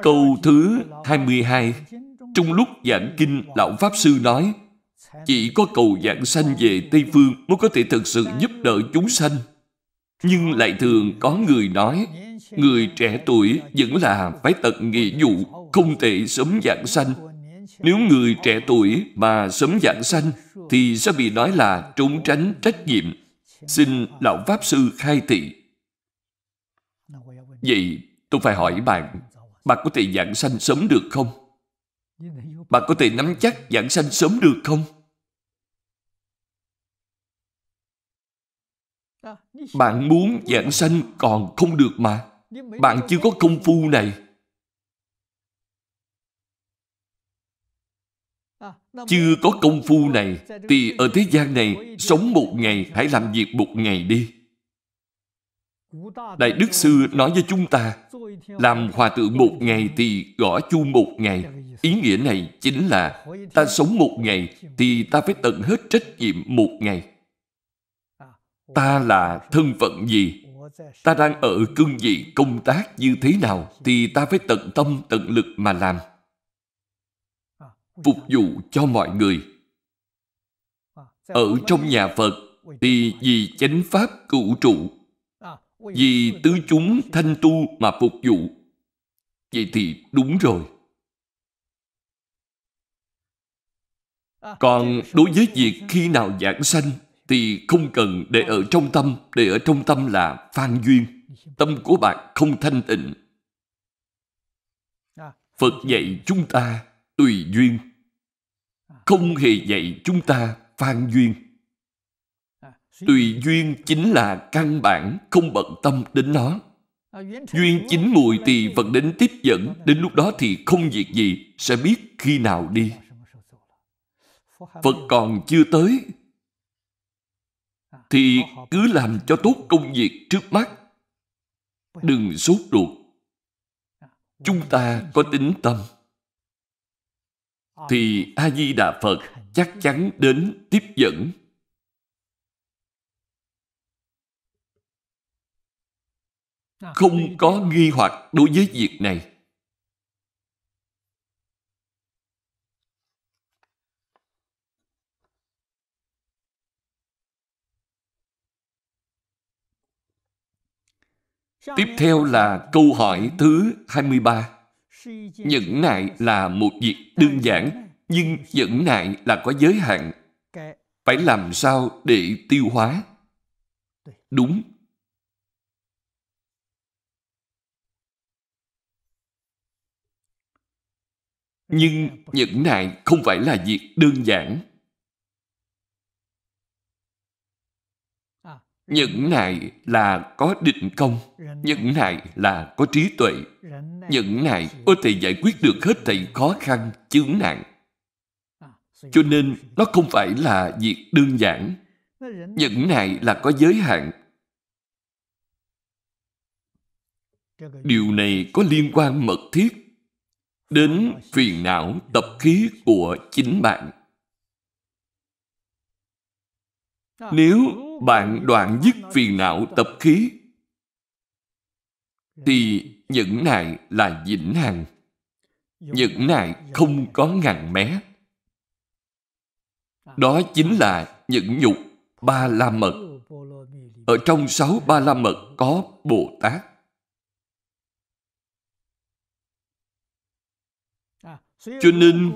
Câu thứ 22 Trong lúc giảng kinh, Lão Pháp Sư nói Chỉ có cầu giảng sanh về Tây Phương mới có thể thực sự giúp đỡ chúng sanh. Nhưng lại thường có người nói Người trẻ tuổi vẫn là phải tận nghĩa dụ Không thể sớm giảng sanh Nếu người trẻ tuổi mà sớm giảng sanh Thì sẽ bị nói là trốn tránh trách nhiệm Xin Lão Pháp Sư khai thị Vậy tôi phải hỏi bạn bạn có thể giảng sanh sớm được không? Bạn có thể nắm chắc giảng sanh sớm được không? Bạn muốn giảng sanh còn không được mà. Bạn chưa có công phu này. Chưa có công phu này thì ở thế gian này sống một ngày hãy làm việc một ngày đi. Đại Đức Sư nói với chúng ta Làm hòa thượng một ngày thì gõ chuông một ngày Ý nghĩa này chính là Ta sống một ngày thì ta phải tận hết trách nhiệm một ngày Ta là thân phận gì Ta đang ở cương vị công tác như thế nào Thì ta phải tận tâm tận lực mà làm Phục vụ cho mọi người Ở trong nhà Phật Thì vì chánh pháp cửu trụ vì tứ chúng thanh tu mà phục vụ vậy thì đúng rồi còn đối với việc khi nào giảng sanh thì không cần để ở trong tâm để ở trong tâm là phan duyên tâm của bạn không thanh tịnh phật dạy chúng ta tùy duyên không hề dạy chúng ta phan duyên tùy duyên chính là căn bản không bận tâm đến nó ờ, duyên chính mùi thì vẫn đến tiếp dẫn đến lúc đó thì không việc gì sẽ biết khi nào đi phật còn chưa tới à, thì cứ làm cho tốt công việc trước mắt đừng sốt ruột à, chúng ta có tính tâm à, thì a di đà phật chắc chắn đến tiếp dẫn À. không có nghi hoặc đối với việc này Tiếp theo là câu hỏi thứ 23. Nhẫn nại là một việc đơn giản, nhưng nhẫn nại là có giới hạn. Phải làm sao để tiêu hóa? Đúng, nhưng nhẫn nại không phải là việc đơn giản nhẫn nại là có định công nhẫn nại là có trí tuệ nhẫn nại có thể giải quyết được hết thảy khó khăn chướng nạn cho nên nó không phải là việc đơn giản nhẫn nại là có giới hạn điều này có liên quan mật thiết đến phiền não tập khí của chính bạn. Nếu bạn đoạn dứt phiền não tập khí, thì những nại là vĩnh hằng. Những nại không có ngàn mé. Đó chính là những nhục ba la mật. Ở trong sáu ba la mật có Bồ Tát. Cho nên,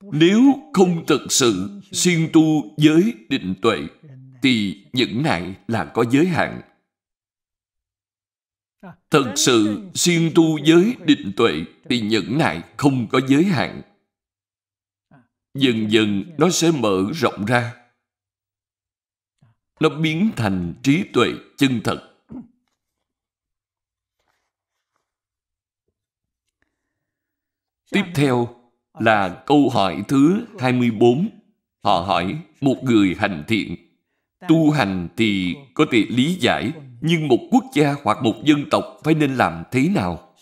nếu không thật sự siêng tu giới định tuệ, thì những này là có giới hạn. Thật sự siêng tu giới định tuệ thì những này không có giới hạn. Dần dần nó sẽ mở rộng ra. Nó biến thành trí tuệ chân thật. Tiếp theo là câu hỏi thứ 24. Họ hỏi một người hành thiện. Tu hành thì có thể lý giải, nhưng một quốc gia hoặc một dân tộc phải nên làm thế nào?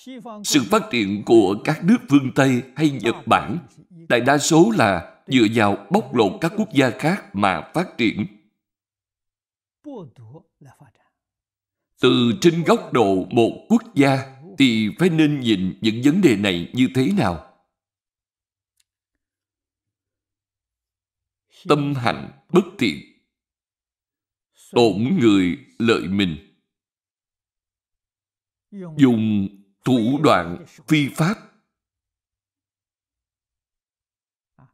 Sự phát triển của các nước phương Tây hay Nhật Bản đại đa số là dựa vào bóc lột các quốc gia khác mà phát triển. Từ trên góc độ một quốc gia thì phải nên nhìn những vấn đề này như thế nào? Tâm hạnh bất thiện tổn người lợi mình dùng thủ đoạn phi pháp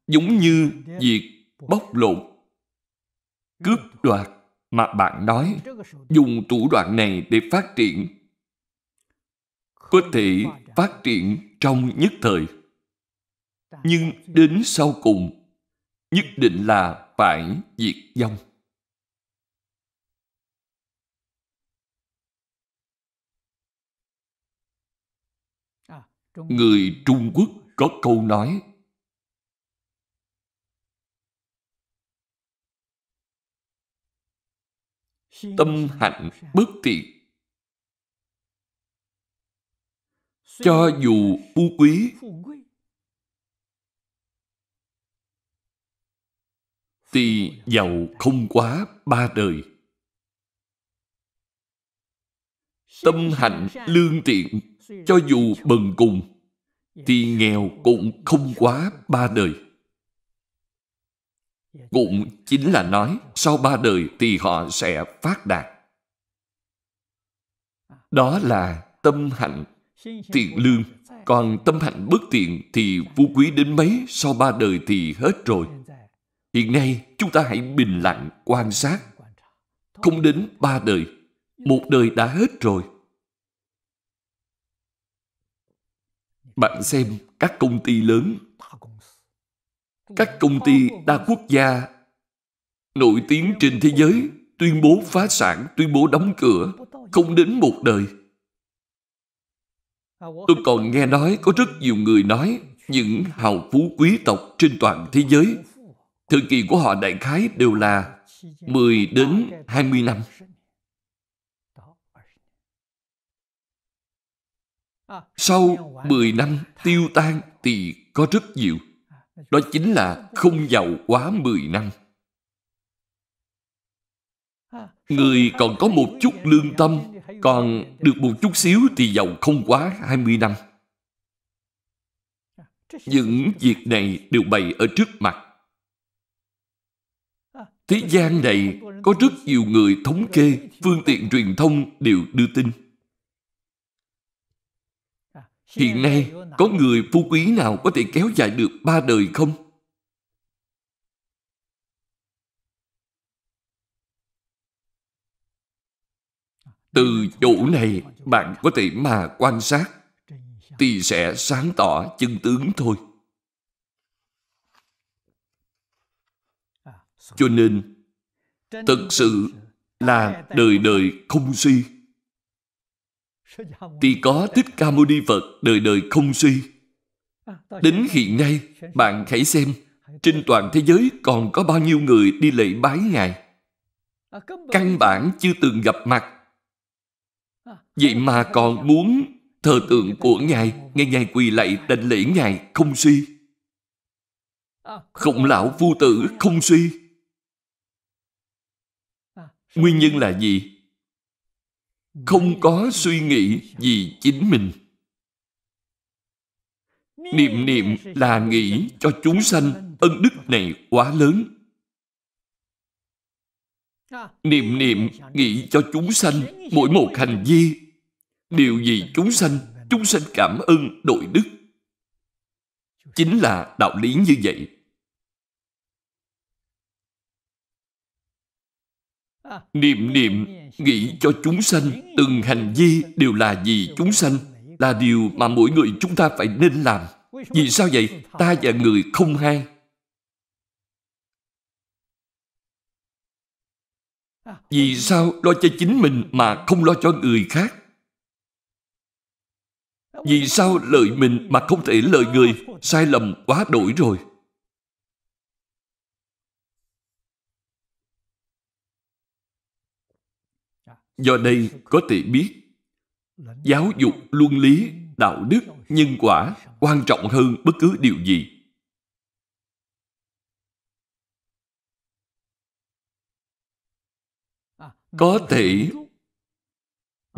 giống như việc bóc lột cướp đoạt mà bạn nói dùng thủ đoạn này để phát triển có thể phát triển trong nhất thời nhưng đến sau cùng nhất định là phải diệt vong người trung quốc có câu nói tâm hạnh bất tiện cho dù phú quý thì giàu không quá ba đời tâm hạnh lương thiện cho dù bần cùng thì nghèo cũng không quá ba đời cũng chính là nói sau ba đời thì họ sẽ phát đạt đó là tâm hạnh tiền lương còn tâm hạnh bất tiện thì phú quý đến mấy sau ba đời thì hết rồi hiện nay chúng ta hãy bình lặng quan sát không đến ba đời một đời đã hết rồi bạn xem các công ty lớn các công ty đa quốc gia nổi tiếng trên thế giới tuyên bố phá sản tuyên bố đóng cửa không đến một đời Tôi còn nghe nói có rất nhiều người nói những hào phú quý tộc trên toàn thế giới. Thời kỳ của họ đại khái đều là 10 đến 20 năm. Sau 10 năm tiêu tan thì có rất nhiều. Đó chính là không giàu quá 10 năm. Người còn có một chút lương tâm còn được một chút xíu thì giàu không quá 20 năm. Những việc này đều bày ở trước mặt. À, Thế gian này có rất nhiều người thống kê, phương tiện truyền thông đều đưa tin. À, Hiện nay, có người phú quý nào có thể kéo dài được ba đời không? Từ chỗ này bạn có thể mà quan sát thì sẽ sáng tỏ chân tướng thôi. Cho nên thực sự là đời đời không suy. Thì có Thích Ca Mâu Ni Phật đời đời không suy. Đến hiện nay, bạn hãy xem trên toàn thế giới còn có bao nhiêu người đi lễ bái Ngài. Căn bản chưa từng gặp mặt Vậy mà còn muốn thờ tượng của Ngài, nghe Ngài quỳ lạy đảnh lễ Ngài không suy. Khổng lão phu tử không suy. Nguyên nhân là gì? Không có suy nghĩ vì chính mình. Niệm niệm là nghĩ cho chúng sanh ân đức này quá lớn niệm niệm nghĩ cho chúng sanh mỗi một hành vi điều gì chúng sanh chúng sanh cảm ơn đội đức chính là đạo lý như vậy niệm niệm nghĩ cho chúng sanh từng hành vi đều là gì chúng sanh là điều mà mỗi người chúng ta phải nên làm vì sao vậy ta và người không hai Vì sao lo cho chính mình mà không lo cho người khác? Vì sao lợi mình mà không thể lợi người? Sai lầm quá đổi rồi. Do đây có thể biết giáo dục luân lý, đạo đức, nhân quả quan trọng hơn bất cứ điều gì. có thể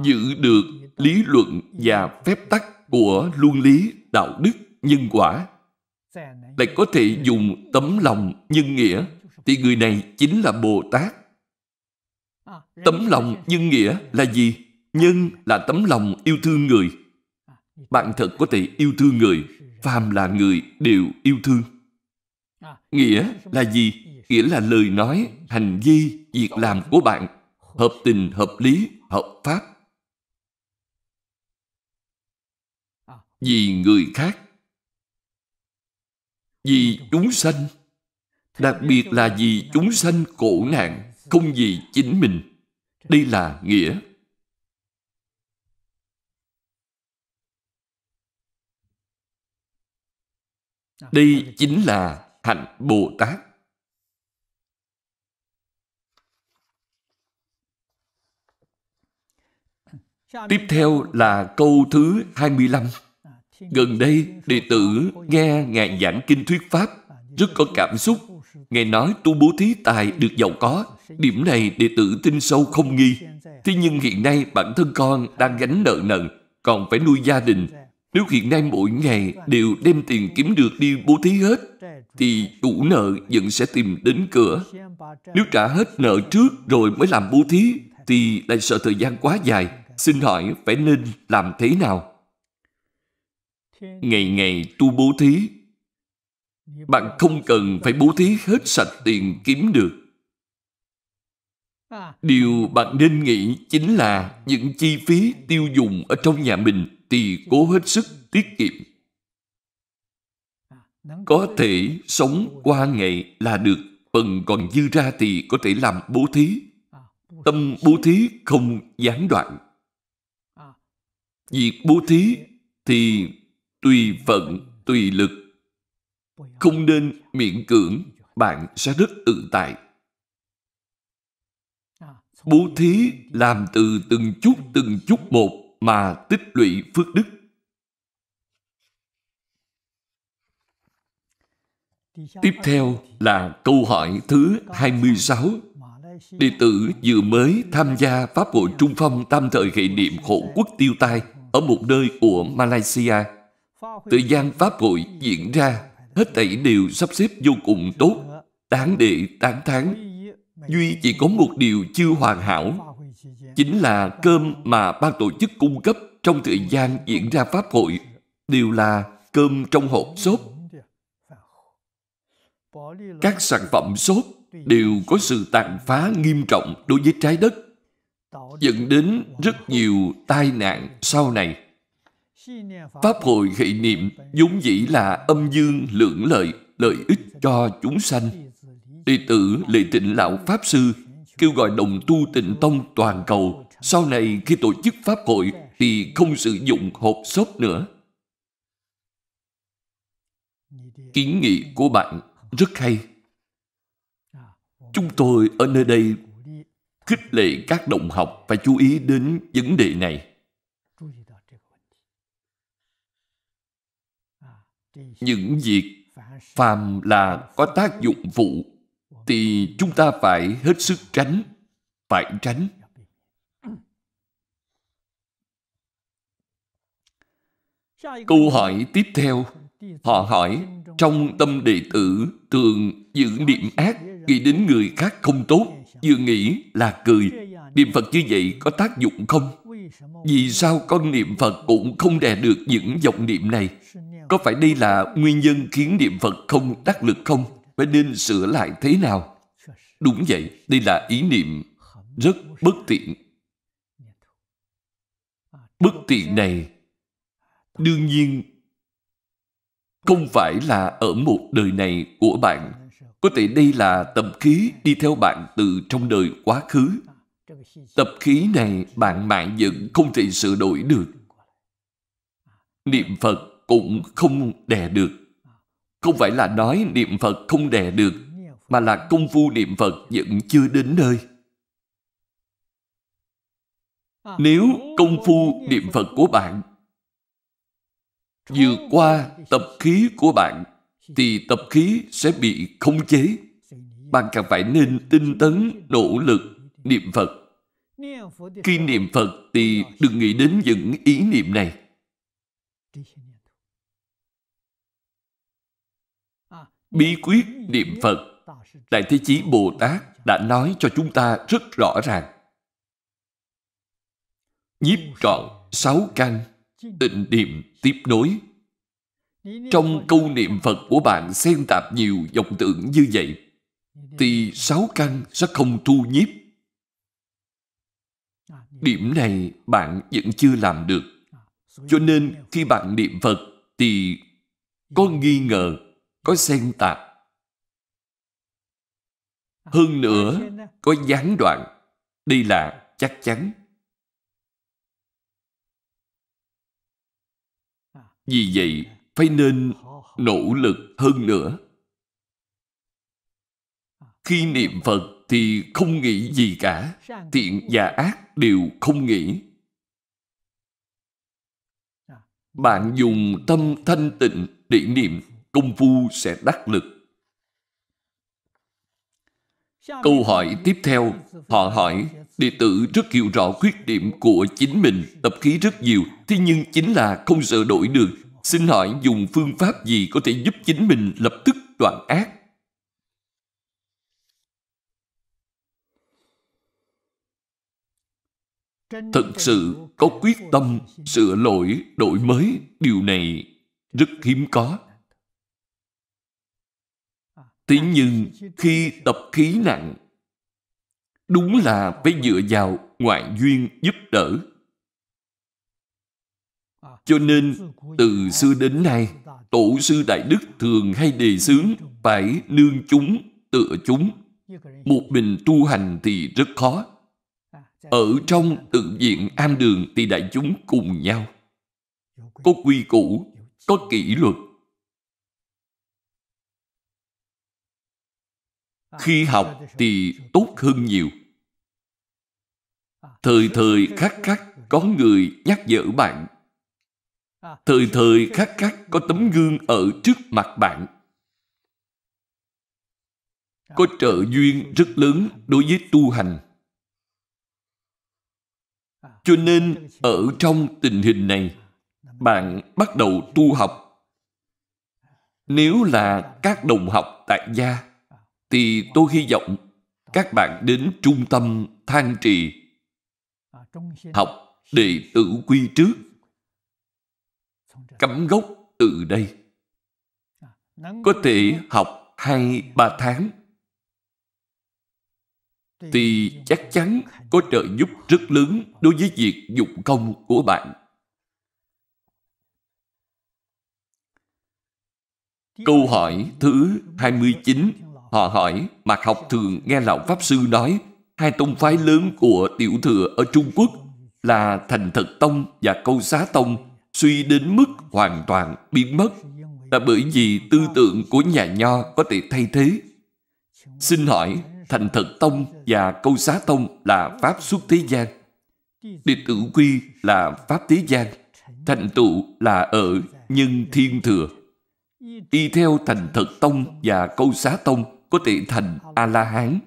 giữ được lý luận và phép tắc của luân lý đạo đức nhân quả lại có thể dùng tấm lòng nhân nghĩa thì người này chính là bồ tát tấm lòng nhân nghĩa là gì nhân là tấm lòng yêu thương người bạn thật có thể yêu thương người phàm là người đều yêu thương nghĩa là gì nghĩa là lời nói hành vi việc làm của bạn hợp tình hợp lý hợp pháp à. vì người khác vì chúng sanh đặc biệt là vì chúng sanh khổ nạn không vì chính mình đây là nghĩa à, đây chính là hạnh bồ tát Tiếp theo là câu thứ 25. Gần đây, đệ tử nghe Ngài giảng kinh thuyết Pháp, rất có cảm xúc. Ngài nói tu bố thí tài được giàu có. Điểm này đệ tử tin sâu không nghi. Thế nhưng hiện nay bản thân con đang gánh nợ nần, còn phải nuôi gia đình. Nếu hiện nay mỗi ngày đều đem tiền kiếm được đi bố thí hết, thì chủ nợ vẫn sẽ tìm đến cửa. Nếu trả hết nợ trước rồi mới làm bố thí, thì lại sợ thời gian quá dài, Xin hỏi phải nên làm thế nào? Ngày ngày tu bố thí Bạn không cần phải bố thí hết sạch tiền kiếm được à. Điều bạn nên nghĩ chính là những chi phí tiêu dùng ở trong nhà mình thì cố hết sức tiết kiệm. Có thể sống qua ngày là được, phần còn dư ra thì có thể làm bố thí. À, Tâm bố thí không gián đoạn. Việc bố thí thì tùy vận, tùy lực. Không nên miễn cưỡng, bạn sẽ rất tự tại. Bố thí làm từ từng chút từng chút một mà tích lũy phước đức. Tiếp theo là câu hỏi thứ 26. Đệ tử vừa mới tham gia Pháp hội Trung Phong tam thời hệ niệm khổ quốc tiêu tai ở một nơi của Malaysia. Thời gian Pháp hội diễn ra, hết thảy đều sắp xếp vô cùng tốt, đáng để tán thán. Duy chỉ có một điều chưa hoàn hảo, chính là cơm mà ban tổ chức cung cấp trong thời gian diễn ra Pháp hội đều là cơm trong hộp xốp. Các sản phẩm xốp đều có sự tàn phá nghiêm trọng đối với trái đất dẫn đến rất nhiều tai nạn sau này. Pháp hội hệ niệm vốn dĩ là âm dương lưỡng lợi, lợi ích cho chúng sanh. Đệ tử Lệ Tịnh Lão Pháp Sư kêu gọi đồng tu tịnh tông toàn cầu. Sau này khi tổ chức Pháp hội thì không sử dụng hộp xốp nữa. Kiến nghị của bạn rất hay. Chúng tôi ở nơi đây khích lệ các đồng học phải chú ý đến vấn đề này. Những việc phàm là có tác dụng vụ, thì chúng ta phải hết sức tránh, phải tránh. Câu hỏi tiếp theo, họ hỏi trong tâm đệ tử thường giữ niệm ác nghĩ đến người khác không tốt vừa nghĩ là cười niệm phật như vậy có tác dụng không vì sao con niệm phật cũng không đè được những vọng niệm này có phải đây là nguyên nhân khiến niệm phật không đắc lực không phải nên sửa lại thế nào đúng vậy đây là ý niệm rất bất tiện bất tiện này đương nhiên không phải là ở một đời này của bạn có thể đây là tập khí đi theo bạn từ trong đời quá khứ. Tập khí này bạn mãi vẫn không thể sửa đổi được. Niệm Phật cũng không đè được. Không phải là nói niệm Phật không đè được, mà là công phu niệm Phật vẫn chưa đến nơi. Nếu công phu niệm Phật của bạn vượt qua tập khí của bạn thì tập khí sẽ bị khống chế. Bạn càng phải nên tinh tấn, nỗ lực, niệm Phật. Khi niệm Phật thì đừng nghĩ đến những ý niệm này. Bí quyết niệm Phật, Đại Thế Chí Bồ Tát đã nói cho chúng ta rất rõ ràng. Nhiếp trọn sáu căn, tịnh niệm tiếp nối trong câu niệm Phật của bạn xen tạp nhiều vọng tưởng như vậy thì sáu căn sẽ không thu nhiếp. À, Điểm này bạn vẫn chưa làm được. À, Cho nên khi bạn niệm Phật thì có nghi ngờ, có xen tạp. À, Hơn nữa, có gián đoạn. đi là chắc chắn. Vì vậy, phải nên nỗ lực hơn nữa khi niệm phật thì không nghĩ gì cả thiện và ác đều không nghĩ bạn dùng tâm thanh tịnh để niệm công phu sẽ đắc lực câu hỏi tiếp theo họ hỏi đệ tử rất hiểu rõ khuyết điểm của chính mình tập khí rất nhiều thế nhưng chính là không sửa đổi được Xin hỏi dùng phương pháp gì có thể giúp chính mình lập tức đoạn ác? Thật sự có quyết tâm sửa lỗi, đổi mới, điều này rất hiếm có. Thế nhưng khi tập khí nặng, đúng là phải dựa vào ngoại duyên giúp đỡ cho nên, từ xưa đến nay, Tổ sư Đại Đức thường hay đề xướng phải nương chúng, tựa chúng. Một mình tu hành thì rất khó. Ở trong tự diện am đường thì đại chúng cùng nhau. Có quy củ, có kỷ luật. Khi học thì tốt hơn nhiều. Thời thời khắc khắc có người nhắc nhở bạn À. thời thời khắc khắc có tấm gương ở trước mặt bạn dạ. có trợ duyên rất lớn đối với tu hành dạ. cho nên dạ, ở trong tình hình này bạn bắt đầu tu học nếu là các đồng học tại gia thì tôi hy vọng các bạn đến trung tâm than trì học đệ tử quy trước cắm gốc từ đây có thể học hai ba tháng thì chắc chắn có trợ giúp rất lớn đối với việc dụng công của bạn. Câu hỏi thứ 29 Họ hỏi, Mạc Học thường nghe Lão Pháp Sư nói hai tông phái lớn của Tiểu Thừa ở Trung Quốc là Thành Thật Tông và Câu Xá Tông suy đến mức hoàn toàn biến mất là bởi vì tư tưởng của nhà nho có thể thay thế. Xin hỏi, thành thật tông và câu xá tông là pháp xuất thế gian. Đệ tử quy là pháp thế gian. Thành tựu là ở nhân thiên thừa. Y theo thành thật tông và câu xá tông có thể thành A-la-hán.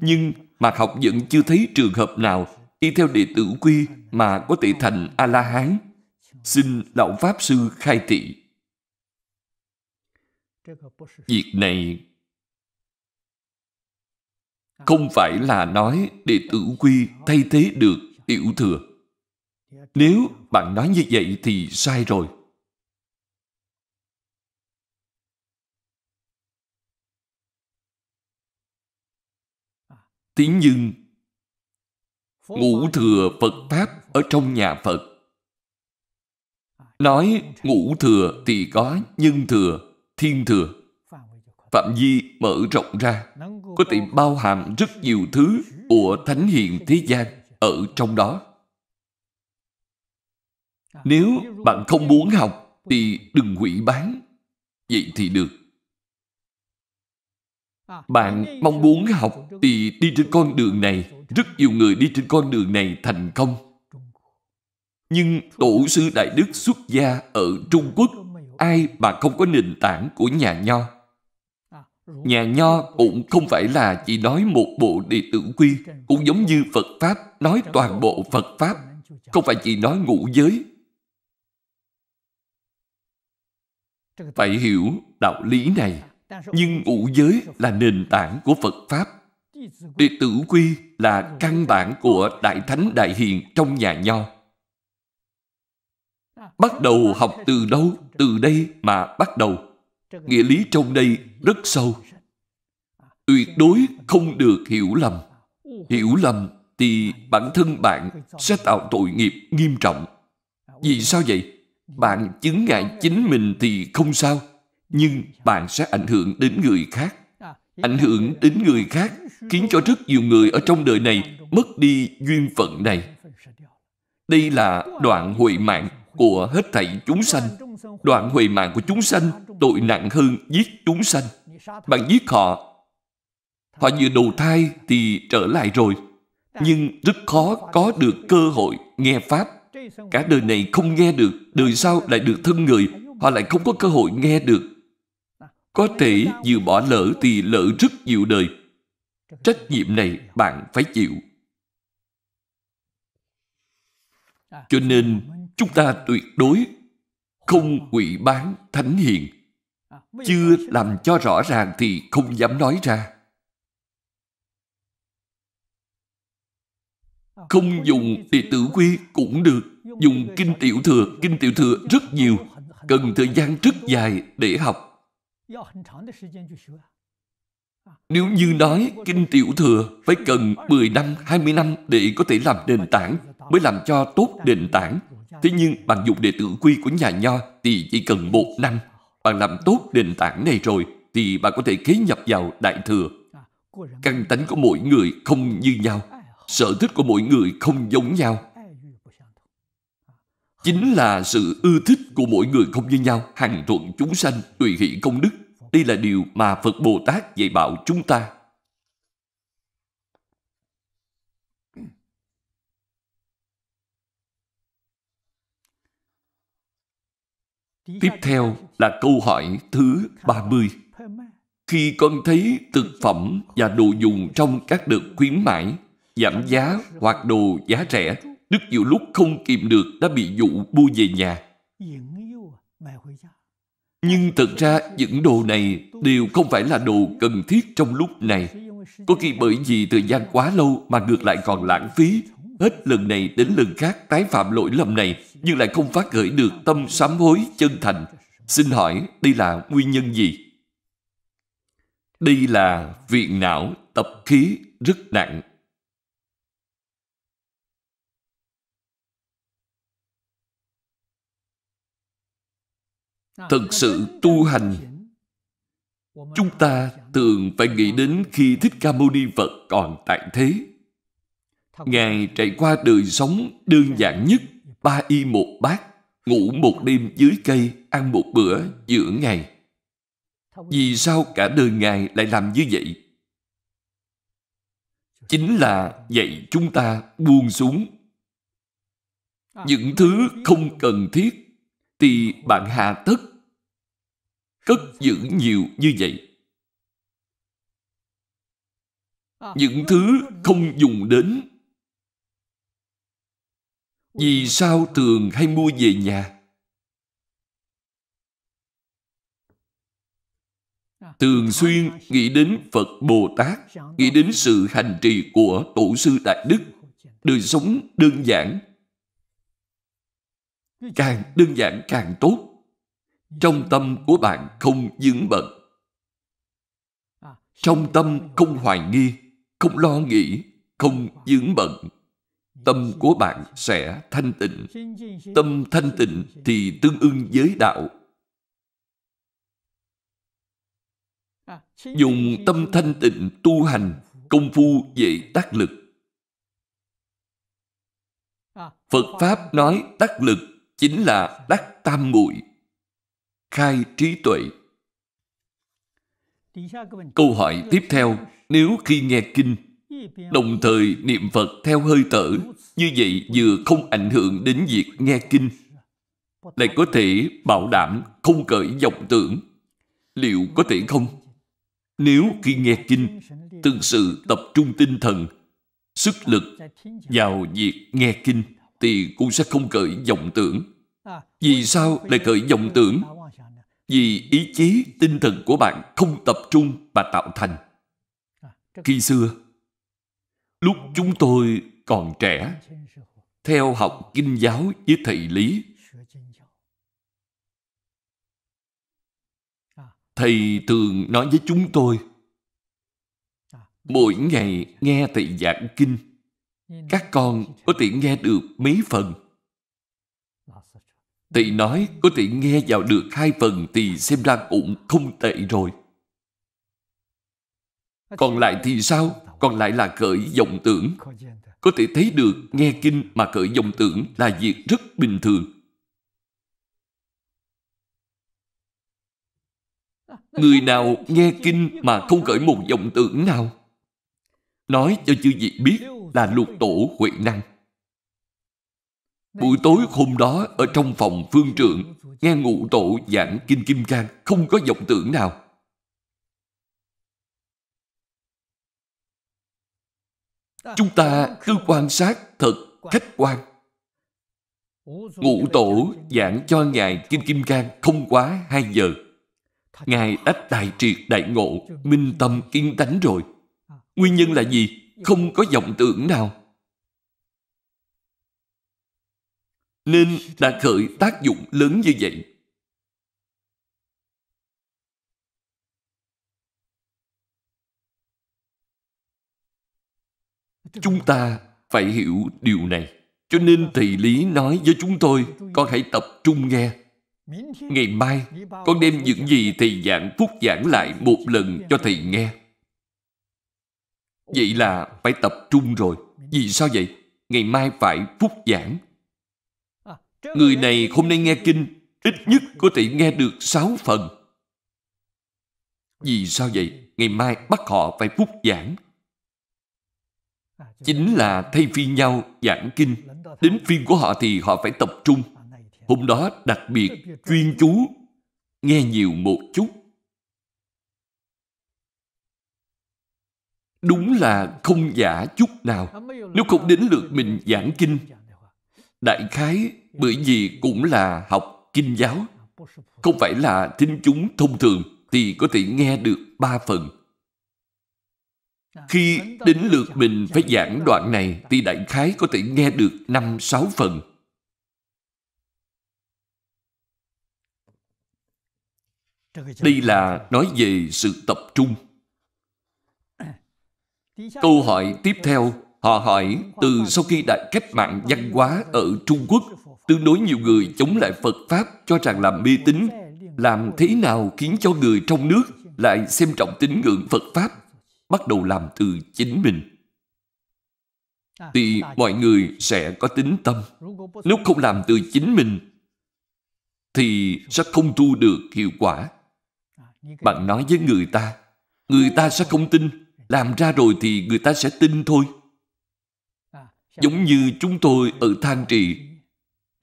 Nhưng mà học vẫn chưa thấy trường hợp nào y theo đệ tử quy mà có thể thành A-la-hán Xin Lão Pháp Sư khai thị. Việc này không phải là nói đệ tử quy thay thế được tiểu thừa. Nếu bạn nói như vậy thì sai rồi. Tiếng nhưng, ngũ thừa Phật Pháp ở trong nhà Phật Nói ngũ thừa thì có nhân thừa, thiên thừa. Phạm vi mở rộng ra, có thể bao hàm rất nhiều thứ của thánh hiền thế gian ở trong đó. Nếu bạn không muốn học thì đừng hủy bán. Vậy thì được. Bạn mong muốn học thì đi trên con đường này. Rất nhiều người đi trên con đường này thành công nhưng tổ sư đại đức xuất gia ở trung quốc ai mà không có nền tảng của nhà nho nhà nho cũng không phải là chỉ nói một bộ đệ tử quy cũng giống như phật pháp nói toàn bộ phật pháp không phải chỉ nói ngũ giới phải hiểu đạo lý này nhưng ngũ giới là nền tảng của phật pháp đệ tử quy là căn bản của đại thánh đại hiền trong nhà nho Bắt đầu học từ đâu? Từ đây mà bắt đầu. Nghĩa lý trong đây rất sâu. Tuyệt đối không được hiểu lầm. Hiểu lầm thì bản thân bạn sẽ tạo tội nghiệp nghiêm trọng. Vì sao vậy? Bạn chứng ngại chính mình thì không sao, nhưng bạn sẽ ảnh hưởng đến người khác. Ảnh hưởng đến người khác khiến cho rất nhiều người ở trong đời này mất đi duyên phận này. Đây là đoạn huệ mạng của hết thảy chúng sanh Đoạn huệ mạng của chúng sanh Tội nặng hơn giết chúng sanh Bạn giết họ Họ vừa đầu thai thì trở lại rồi Nhưng rất khó có được cơ hội nghe Pháp Cả đời này không nghe được Đời sau lại được thân người Họ lại không có cơ hội nghe được Có thể vừa bỏ lỡ thì lỡ rất nhiều đời Trách nhiệm này bạn phải chịu Cho nên chúng ta tuyệt đối không quỷ bán thánh hiền à, chưa làm cho rõ ràng thì không dám nói ra à, không dùng đệ tử quy cũng được dùng kinh tiểu thừa kinh tiểu thừa rất nhiều cần thời gian rất dài để học à, nếu như nói kinh tiểu thừa phải cần 10 ờ. năm, 20 năm để có thể làm nền tảng mới làm cho tốt nền tảng ừ. Thế nhưng bằng dùng đệ tử quy của nhà nho thì chỉ cần một năm. Bạn làm tốt nền tảng này rồi thì bạn có thể kế nhập vào đại thừa. Căn tánh của mỗi người không như nhau. Sở thích của mỗi người không giống nhau. Chính là sự ưa thích của mỗi người không như nhau. Hàng thuận chúng sanh, tùy hỷ công đức. Đây là điều mà Phật Bồ Tát dạy bảo chúng ta. Tiếp theo là câu hỏi thứ 30. Khi con thấy thực phẩm và đồ dùng trong các đợt khuyến mãi, giảm giá hoặc đồ giá rẻ, Đức nhiều lúc không kìm được đã bị dụ mua về nhà. Nhưng thật ra những đồ này đều không phải là đồ cần thiết trong lúc này. Có khi bởi vì thời gian quá lâu mà ngược lại còn lãng phí hết lần này đến lần khác tái phạm lỗi lầm này nhưng lại không phát khởi được tâm sám hối chân thành. Xin hỏi đây là nguyên nhân gì? Đây là viện não tập khí rất nặng. Thật sự tu hành Chúng ta thường phải nghĩ đến khi Thích Ca Mâu Ni Phật còn tại thế Ngài trải qua đời sống đơn giản nhất, ba y một bát, ngủ một đêm dưới cây, ăn một bữa giữa ngày. Vì sao cả đời Ngài lại làm như vậy? Chính là dạy chúng ta buông xuống. À, những thứ không cần thiết thì bạn hạ tất cất giữ nhiều như vậy. À, những thứ không dùng đến vì sao thường hay mua về nhà thường xuyên nghĩ đến phật bồ tát nghĩ đến sự hành trì của tổ sư đại đức đời sống đơn giản càng đơn giản càng tốt trong tâm của bạn không dướng bận trong tâm không hoài nghi không lo nghĩ không dướng bận tâm của bạn sẽ thanh tịnh. Tâm thanh tịnh thì tương ưng với đạo. Dùng tâm thanh tịnh tu hành công phu về tác lực. Phật Pháp nói tác lực chính là đắc tam muội khai trí tuệ. Câu hỏi tiếp theo, nếu khi nghe kinh đồng thời niệm Phật theo hơi thở. Như vậy vừa không ảnh hưởng đến việc nghe kinh, lại có thể bảo đảm không cởi vọng tưởng. Liệu có thể không? Nếu khi nghe kinh, thực sự tập trung tinh thần, sức lực vào việc nghe kinh, thì cũng sẽ không cởi vọng tưởng. Vì sao lại cởi vọng tưởng? Vì ý chí, tinh thần của bạn không tập trung và tạo thành. Khi xưa, Lúc chúng tôi còn trẻ, theo học kinh giáo với thầy Lý, Thầy thường nói với chúng tôi, mỗi ngày nghe thầy giảng kinh, các con có thể nghe được mấy phần. Thầy nói có thể nghe vào được hai phần thì xem ra cũng không tệ rồi. Còn lại thì sao? còn lại là khởi vọng tưởng. Có thể thấy được nghe kinh mà khởi vọng tưởng là việc rất bình thường. Người nào nghe kinh mà không khởi một vọng tưởng nào? Nói cho chư vị biết là luộc tổ huệ năng. Buổi tối hôm đó ở trong phòng phương trượng, nghe ngụ tổ giảng kinh kim cang không có vọng tưởng nào. chúng ta cứ quan sát thật khách quan ngũ tổ giảng cho ngài kinh kim cang không quá hai giờ ngài đã đại triệt đại ngộ minh tâm kiên tánh rồi nguyên nhân là gì không có vọng tưởng nào nên đã khởi tác dụng lớn như vậy chúng ta phải hiểu điều này cho nên thầy lý nói với chúng tôi con hãy tập trung nghe ngày mai con đem những gì thầy giảng phúc giảng lại một lần cho thầy nghe vậy là phải tập trung rồi vì sao vậy ngày mai phải phúc giảng người này hôm nay nghe kinh ít nhất có thể nghe được sáu phần vì sao vậy ngày mai bắt họ phải phúc giảng chính là thay phiên nhau giảng kinh đến phiên của họ thì họ phải tập trung hôm đó đặc biệt chuyên chú nghe nhiều một chút đúng là không giả chút nào nếu không đến lượt mình giảng kinh đại khái bởi vì cũng là học kinh giáo không phải là thính chúng thông thường thì có thể nghe được ba phần khi đến lượt mình phải giảng đoạn này thì đại khái có thể nghe được 5-6 phần. Đây là nói về sự tập trung. Câu hỏi tiếp theo, họ hỏi từ sau khi đại cách mạng văn hóa ở Trung Quốc, tương đối nhiều người chống lại Phật Pháp cho rằng làm mê tín làm thế nào khiến cho người trong nước lại xem trọng tín ngưỡng Phật Pháp bắt đầu làm từ chính mình à, thì mọi người sẽ có tính tâm nếu không làm từ chính mình thì sẽ không thu được hiệu quả à, bạn nói với người ta người ta sẽ không tin làm ra rồi thì người ta sẽ tin thôi à, giống như chúng tôi ở thang trì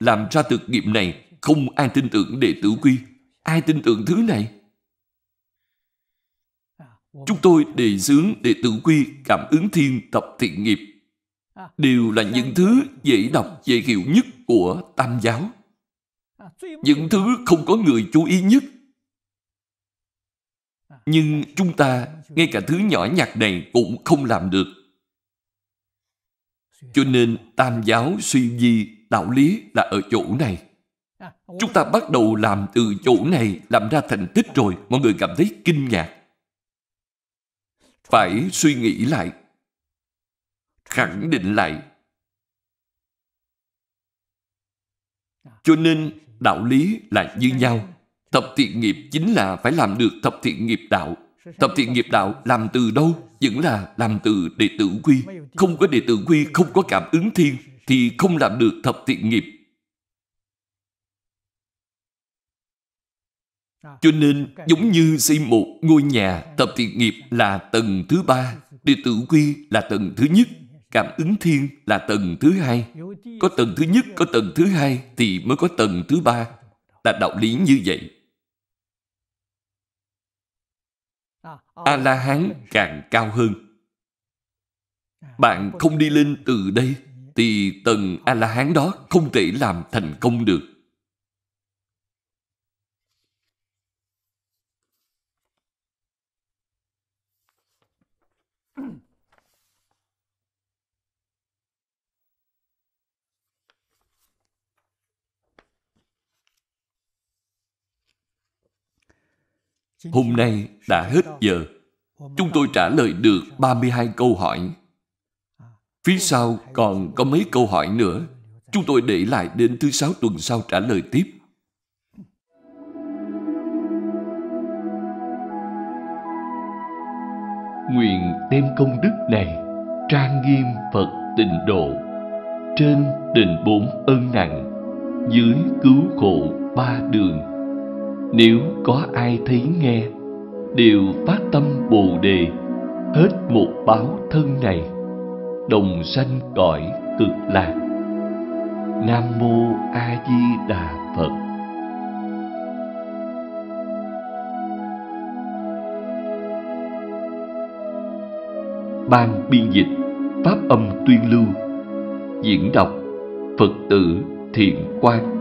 làm ra thực nghiệm này không ai tin tưởng đệ tử quy ai tin tưởng thứ này Chúng tôi đề xướng để tự quy cảm ứng thiên tập thiện nghiệp à, đều là những thứ dễ đọc, dễ hiểu nhất của Tam giáo. À, những thứ không có người chú ý nhất. À, Nhưng chúng ta ngay cả thứ nhỏ nhặt này cũng không làm được. Cho nên Tam giáo suy di đạo lý là ở chỗ này. Chúng ta bắt đầu làm từ chỗ này, làm ra thành tích rồi, mọi người cảm thấy kinh ngạc phải suy nghĩ lại khẳng định lại cho nên đạo lý là như nhau tập thiện nghiệp chính là phải làm được tập thiện nghiệp đạo tập thiện nghiệp đạo làm từ đâu vẫn là làm từ đệ tử quy không có đệ tử quy không có cảm ứng thiên thì không làm được thập thiện nghiệp À, Cho nên giống như xây một ngôi nhà Tập thiện nghiệp là tầng thứ ba Đệ tử quy là tầng thứ nhất Cảm ứng thiên là tầng thứ hai Có tầng thứ nhất, có tầng thứ hai Thì mới có tầng thứ ba Là đạo lý như vậy à, ờ, A-la-hán càng cao hơn à, Bạn không đi lên từ đây Thì tầng A-la-hán đó không thể làm thành công được Hôm nay đã hết giờ. Chúng tôi trả lời được 32 câu hỏi. Phía sau còn có mấy câu hỏi nữa. Chúng tôi để lại đến thứ sáu tuần sau trả lời tiếp. Nguyện đem công đức này trang nghiêm Phật tịnh độ trên đền bốn ân nặng dưới cứu khổ ba đường nếu có ai thấy nghe đều phát tâm bồ đề hết một báo thân này đồng sanh cõi cực lạc nam mô a di đà phật ban biên dịch pháp âm tuyên lưu diễn đọc phật tử thiện quang